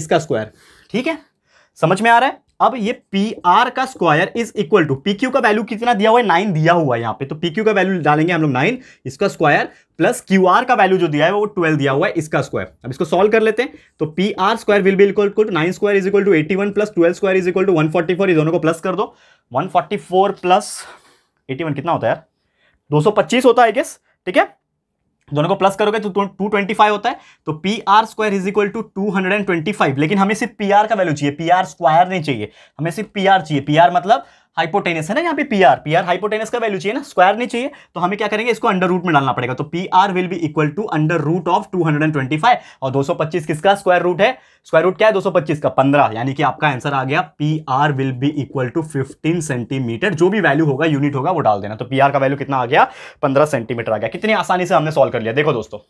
A: इसका स्क्वायर ठीक है समझ में आ रहा है अब ये पी आर का square is equal to P Q का वैल्यू कितना दिया हुआ है नाइन दिया हुआ है यहाँ पे तो पी क्यू का वैल्यू डालेंगे हम लोग नाइन इसका स्क्वायर प्लस क्यू आर का वैल्यू जो दिया है वो ट्वेल्व दिया हुआ है इसका स्क्वायर अब इसको सॉल्व कर लेते हैं तो P R square will be equal to nine square is equal to eighty one plus twelve square is equal to one forty four दोनों को प्लस कर दो one forty four plus eighty one कितना होता है यार दो सौ पच्चीस होता है आई गेस ठीक है दोनों को प्लस करोगे तो टू ट्वेंटी फाइव होता है तो P R square is equal to two hundred and twenty five लेकिन हमें सिर्फ पी आर का वैल्यू चाहिए पी आर स्क्वायर नहीं चाहिए हमें सिर्फ पी आर चाहिए पी आर मतलब हाइपोटेनस है ना यहाँ पे P R P R hypotenuse का वैल्यू चाहिए ना स्क्वायर नहीं चाहिए तो हमें क्या करेंगे इसको अंडर रूट में डालना पड़ेगा तो P R will be equal to under root of 225 और 225 किसका स्क्वायर रूट है स्क्वायर रूट क्या है 225 का 15 यानी कि आपका आंसर आ गया P R will be equal to fifteen centimetre जो भी वैल्यू होगा यूनिट होगा वो डाल देना तो पी आर का वैल्यू कितना आ गया पंद्रह सेंटीमीटर आ गया कितनी आसानी से हमने सॉल्व कर लिया देखो दोस्तों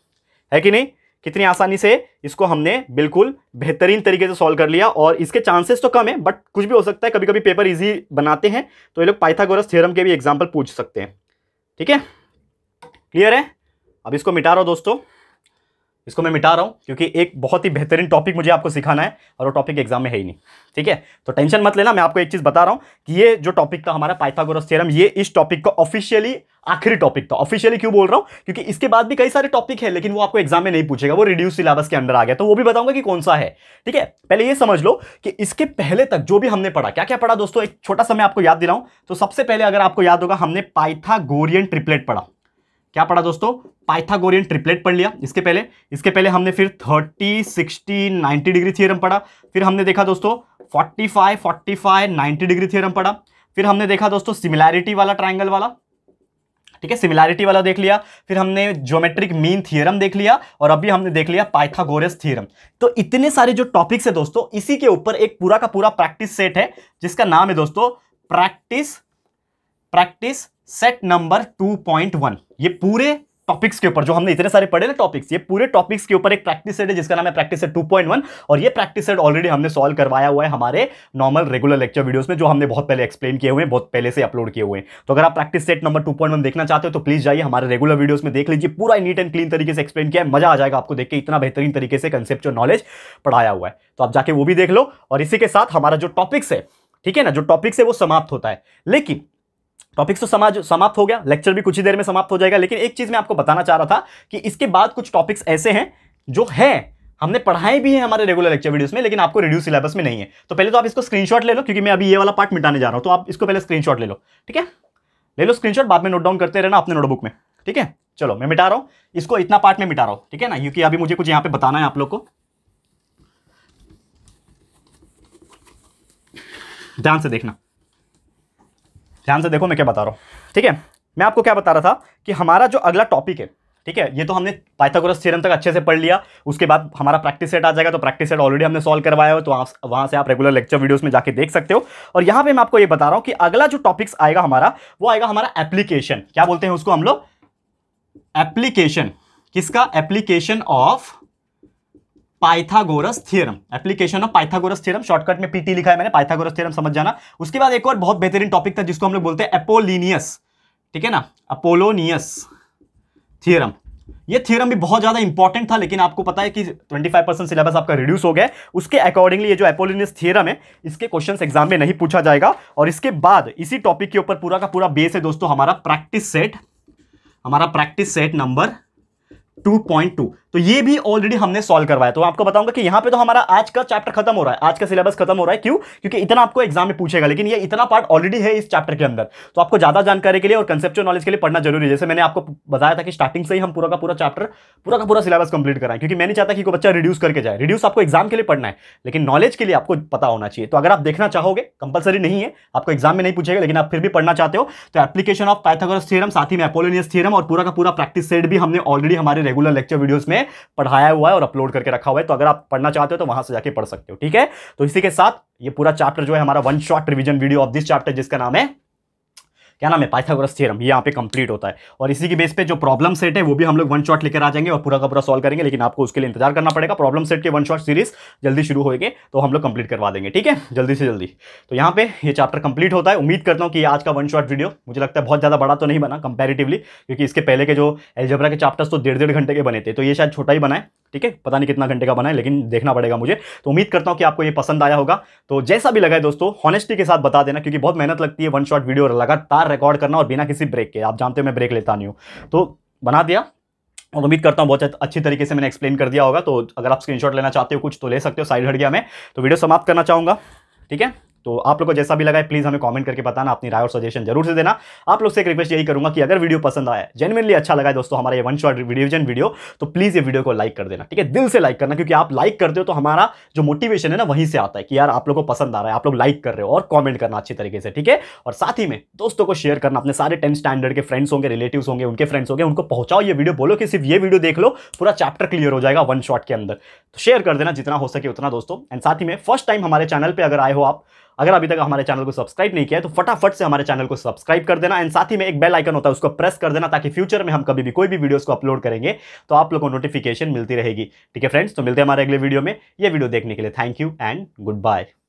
A: है कि नहीं कितनी आसानी से इसको हमने बिल्कुल बेहतरीन तरीके से सॉल्व कर लिया और इसके चांसेस तो कम है बट कुछ भी हो सकता है कभी कभी पेपर इजी बनाते हैं तो ये लोग पाइथागोरस थ्योरम के भी एग्जाम्पल पूछ सकते हैं ठीक है क्लियर है अब इसको मिटा रहा दोस्तों इसको मैं मिटा रहा हूँ क्योंकि एक बहुत ही बेहतरीन टॉपिक मुझे आपको सिखाना है और वो टॉपिक एग्जाम में है ही नहीं ठीक है तो टेंशन मत लेना मैं आपको एक चीज़ बता रहा हूँ कि ये जो टॉपिक था हमारा पाइथागोरस थ्योरम ये इस टॉपिक का ऑफिशियली आखिरी टॉपिक था ऑफिशियली क्यों बोल रहा हूँ क्योंकि इसके बाद भी कई सारे टॉपिक है लेकिन वो आपको एग्जाम में नहीं पूछेगा वो रिड्यूस सिलेबस के अंदर आ गया तो वो भी बताऊंगा कि कौन सा है ठीक है पहले ये समझ लो कि इसके पहले तक जो भी हमने पढ़ा क्या क्या पढ़ा दोस्तों एक छोटा सा मैं आपको याद दिलाऊँ तो सबसे पहले अगर आपको याद होगा हमने पाइथागोरियन ट्रिपलेट पढ़ा क्या पढ़ा दोस्तों पाइथागोरियन ट्रिपलेट पढ़ लिया इसके पहले इसके पहले हमने फिर 30, 60, 90 डिग्री थियरम पढ़ा फिर हमने देखा दोस्तों 45, 45, 90 डिग्री थियरम पढ़ा फिर हमने देखा दोस्तों सिमिलैरिटी वाला ट्राइंगल वाला ठीक है सिमिलैरिटी वाला देख लिया फिर हमने ज्योमेट्रिक मीन थियरम देख लिया और अभी हमने देख लिया पाइथागोरस थियरम तो इतने सारे जो टॉपिक्स है दोस्तों इसी के ऊपर एक पूरा का पूरा प्रैक्टिस सेट है जिसका नाम है दोस्तों प्रैक्टिस प्रैक्टिस सेट नंबर 2.1 ये पूरे टॉपिक्स के ऊपर जो हमने इतने सारे पढ़े ना टॉपिक्स ये पूरे टॉपिक्स के ऊपर एक प्रैक्टिस सेट है जिसका नाम है प्रैक्टिस सेट 2.1 और ये प्रैक्टिस सेट ऑलरेडी हमने सॉल्व करवाया हुआ है हमारे नॉर्मल रेगुलर लेक्चर वीडियोस में जो हमने बहुत पहले एक्सप्लेन किए हुए बहुत पहले से अपलोड किए हुए तो अगर आप प्रैक्टिस सेट नंबर टू देखना चाहते हो तो प्लीज जाइए हमारे रेगुलर वीडियो में देख लीजिए पूरा नीट एंड क्लीन तरीके से एक्सप्लेन किया है मजा आ जाएगा आपको देख के इतना बेहतरीन तरीके से कंसेप्ट नॉलेज पढ़ाया हुआ है तो आप जाके वो भी देख लो और इसी के साथ हमारा जो टॉपिक्स है ठीक है ना जो टॉपिक्स है वो समाप्त होता है लेकिन टॉपिक्स तो समाज समाप्त हो गया लेक्चर भी कुछ ही देर में समाप्त हो जाएगा लेकिन एक चीज़ मैं आपको बताना चाह रहा था कि इसके बाद कुछ टॉपिक्स ऐसे हैं जो है हमने पढ़ाए भी है हमारे रेगुलर लेक्चर वीडियोस में लेकिन आपको रिड्यूस सिलेबस में नहीं है तो पहले तो आप इसको स्क्रीनशॉट ले लो क्योंकि मैं अभी ये वाला पार्ट मिटाने जा रहा हूँ तो आप इसको पहले स्क्रीनशॉट ले लो ठीक है ले लो स्क्रीनशॉट बाद में नोट डाउन करते रहना अपने नोटबुक में ठीक है चलो मैं मिटा रहा हूँ इसको इतना पार्ट में मिटा रहा हूँ ठीक है ना क्योंकि अभी मुझे कुछ यहाँ पर बताना है आप लोग को ध्यान से देखना ध्यान से देखो मैं क्या बता रहा हूँ ठीक है मैं आपको क्या बता रहा था कि हमारा जो अगला टॉपिक है ठीक है ये तो हमने पाइथागोरस थ्योरम तक अच्छे से पढ़ लिया उसके बाद हमारा प्रैक्टिस सेट आ जाएगा तो प्रैक्टिस सेट ऑलरेडी हमने सॉल्व करवाया हो तो वहाँ से आप रेगुलर लेक्चर वीडियोस में जाके देख सकते हो और यहाँ पे मैं आपको ये बता रहा हूँ कि अगला जो टॉपिक्स आएगा हमारा वो आएगा हमारा एप्लीकेशन क्या बोलते हैं उसको हम लोग एप्लीकेशन किसका application of Pythagoras theorem application of Pythagoras theorem shortcut में पीटी लिखा है मैंने पाइथागोरस थ्योरम समझ जाना उसके बाद एक और बहुत बेहतरीन टॉपिक था जिसको हम लोग बोलते हैं एपोलिनियस ठीक है ना अपोलोनियस थ्योरम ये थ्योरम भी बहुत ज़्यादा इंपॉर्टेंट था लेकिन आपको पता है कि 25 परसेंट सिलेबस आपका रिड्यूस हो गया उसके अकॉर्डिंगली ये जो एपोलिनियस थ्योरम है इसके क्वेश्चंस एग्जाम में नहीं पूछा जाएगा और इसके बाद इसी टॉपिक के ऊपर पूरा का पूरा बेस है दोस्तों हमारा प्रैक्टिस सेट हमारा प्रैक्टिस सेट नंबर 2.2 तो ये भी ऑलरेडी हमने सॉल्व करवाया तो आपको बताऊंगा कि यहाँ पे तो हमारा आज का चैप्टर खत्म हो रहा है आज का सिलेबस खत्म हो रहा है क्यों क्योंकि इतना आपको एग्जाम में पूछेगा लेकिन ये इतना पार्ट ऑलरेडी है इस चैप्टर के अंदर तो आपको ज्यादा जानकारी के लिए और कंसेप्चुअल नॉलेज के लिए पढ़ना जरूरी है जैसे मैंने आपको बताया था कि स्टार्टिंग से ही हम पूरा का पूरा चैप्टर पूरा का पूरा सिलेबस कंप्लीट कराएं क्योंकि मैंने चाहता कि कोई बच्चा रिड्यूस करके जाए रिड्यूस आपको एग्जाम के लिए पढ़ना है लेकिन नॉलेज के लिए आपको पता होना चाहिए तो अगर आप देखना चाहोगे कंपलसरी नहीं है आपको एग्जाम में नहीं पूछेगा लेकिन आप फिर भी पढ़ना चाहते हो तो एप्लीकेशन ऑफ पैथोग्रस थियरम साथ ही में थियरम और पूरा का पूरा प्रैक्टिस सेट भी हमने ऑलरेडी हमारे रेगुलर लेक्चर वीडियोज में पढ़ाया हुआ है और अपलोड करके रखा हुआ है तो अगर आप पढ़ना चाहते हो तो वहां से जाके पढ़ सकते हो ठीक है तो इसी के साथ ये पूरा चैप्टर जो है हमारा one shot revision video of this chapter जिसका नाम है क्या नाम है पाइथागोरस थ्योरम ये यहाँ पे कंप्लीट होता है और इसी के बेस पे जो प्रॉब्लम सेट है वो भी हम लोग वन शॉट लेकर आ जाएंगे और पूरा का पूरा सॉल्व करेंगे लेकिन आपको उसके लिए इंतजार करना पड़ेगा प्रॉब्लम सेट के वन शॉट सीरीज जल्दी शुरू होएगी तो हम लोग कंप्लीट करवा देंगे ठीक है जल्दी से जल्दी तो यहाँ पे ये चैप्टर कंप्लीट होता है उम्मीद करता हूँ कि आज का वन शॉट वीडियो मुझे लगता है बहुत ज़्यादा बड़ा तो नहीं बना कंपेरेटिवली क्योंकि इसके पहले के जो एल्जबरा के चैप्टर्स तो डेढ़ डेढ़ घंटे के बने थे तो ये शायद छोटा ही बनाए ठीक है पता नहीं कितना घंटे का बना है लेकिन देखना पड़ेगा मुझे तो उम्मीद करता हूँ कि आपको ये पसंद आया होगा तो जैसा भी लगा है दोस्तों हॉनेस्टी के साथ बता देना क्योंकि बहुत मेहनत लगती है वन शॉट वीडियो लगातार रिकॉर्ड करना और बिना किसी ब्रेक के आप जानते हो मैं ब्रेक लेता नहीं हूँ तो बना दिया और उम्मीद करता हूँ बहुत अच्छी तरीके से मैंने एक्सप्लेन कर दिया होगा तो अगर आप स्क्रीनशॉट लेना चाहते हो कुछ तो ले सकते हो साइड हट गया मैं तो वीडियो समाप्त करना चाहूँगा ठीक है तो आप लोग को जैसा भी लगा है प्लीज़ हमें कमेंट करके बताना अपनी राय और सजेशन जरूर से देना आप लोग से एक रिक्वेस्ट यही करूँगा कि अगर वीडियो पसंद आया जेनवनली अच्छा लगा है दोस्तों हमारा ये वन शॉट रिविजन वीडियो तो प्लीज़ ये वीडियो को लाइक कर देना ठीक है दिल से लाइक करना क्योंकि आप लाइक करते हो तो हमारा जो मोटिवेशन है ना वहीं से आता है कि यार आप लोग को पसंद आ रहा है आप लोग लाइक कर रहे हो और कॉमेंट करना अच्छी तरीके से ठीक है और साथ ही में दोस्तों को शेयर करना अपने सारे टेंथ स्टैंडर्ड के फ्रेंड्स होंगे रिलेटिव होंगे उनके फ्रेंड्स होंगे उनको पहुंचाओ ये वीडियो बोलो कि सिर्फ ये वीडियो देख लो पूरा चैप्टर क्लियर हो जाएगा वन शॉट के अंदर तो शेयर कर देना जितना हो सके उतना दोस्तों एंड साथ ही में फर्स्ट टाइम हमारे चैनल पर अगर आए हो आप अगर अभी तक हमारे चैनल को सब्सक्राइब नहीं किया है तो फटाफट से हमारे चैनल को सब्सक्राइब कर देना एंड साथ ही में एक बेल आइकन होता है उसको प्रेस कर देना ताकि फ्यूचर में हम कभी भी कोई भी वीडियोस को अपलोड करेंगे तो आप लोग को नोटिफिकेशन मिलती रहेगी ठीक है फ्रेंड्स तो मिलते हैं हमारे अगले वीडियो में ये वीडियो देखने के लिए thank you and good bye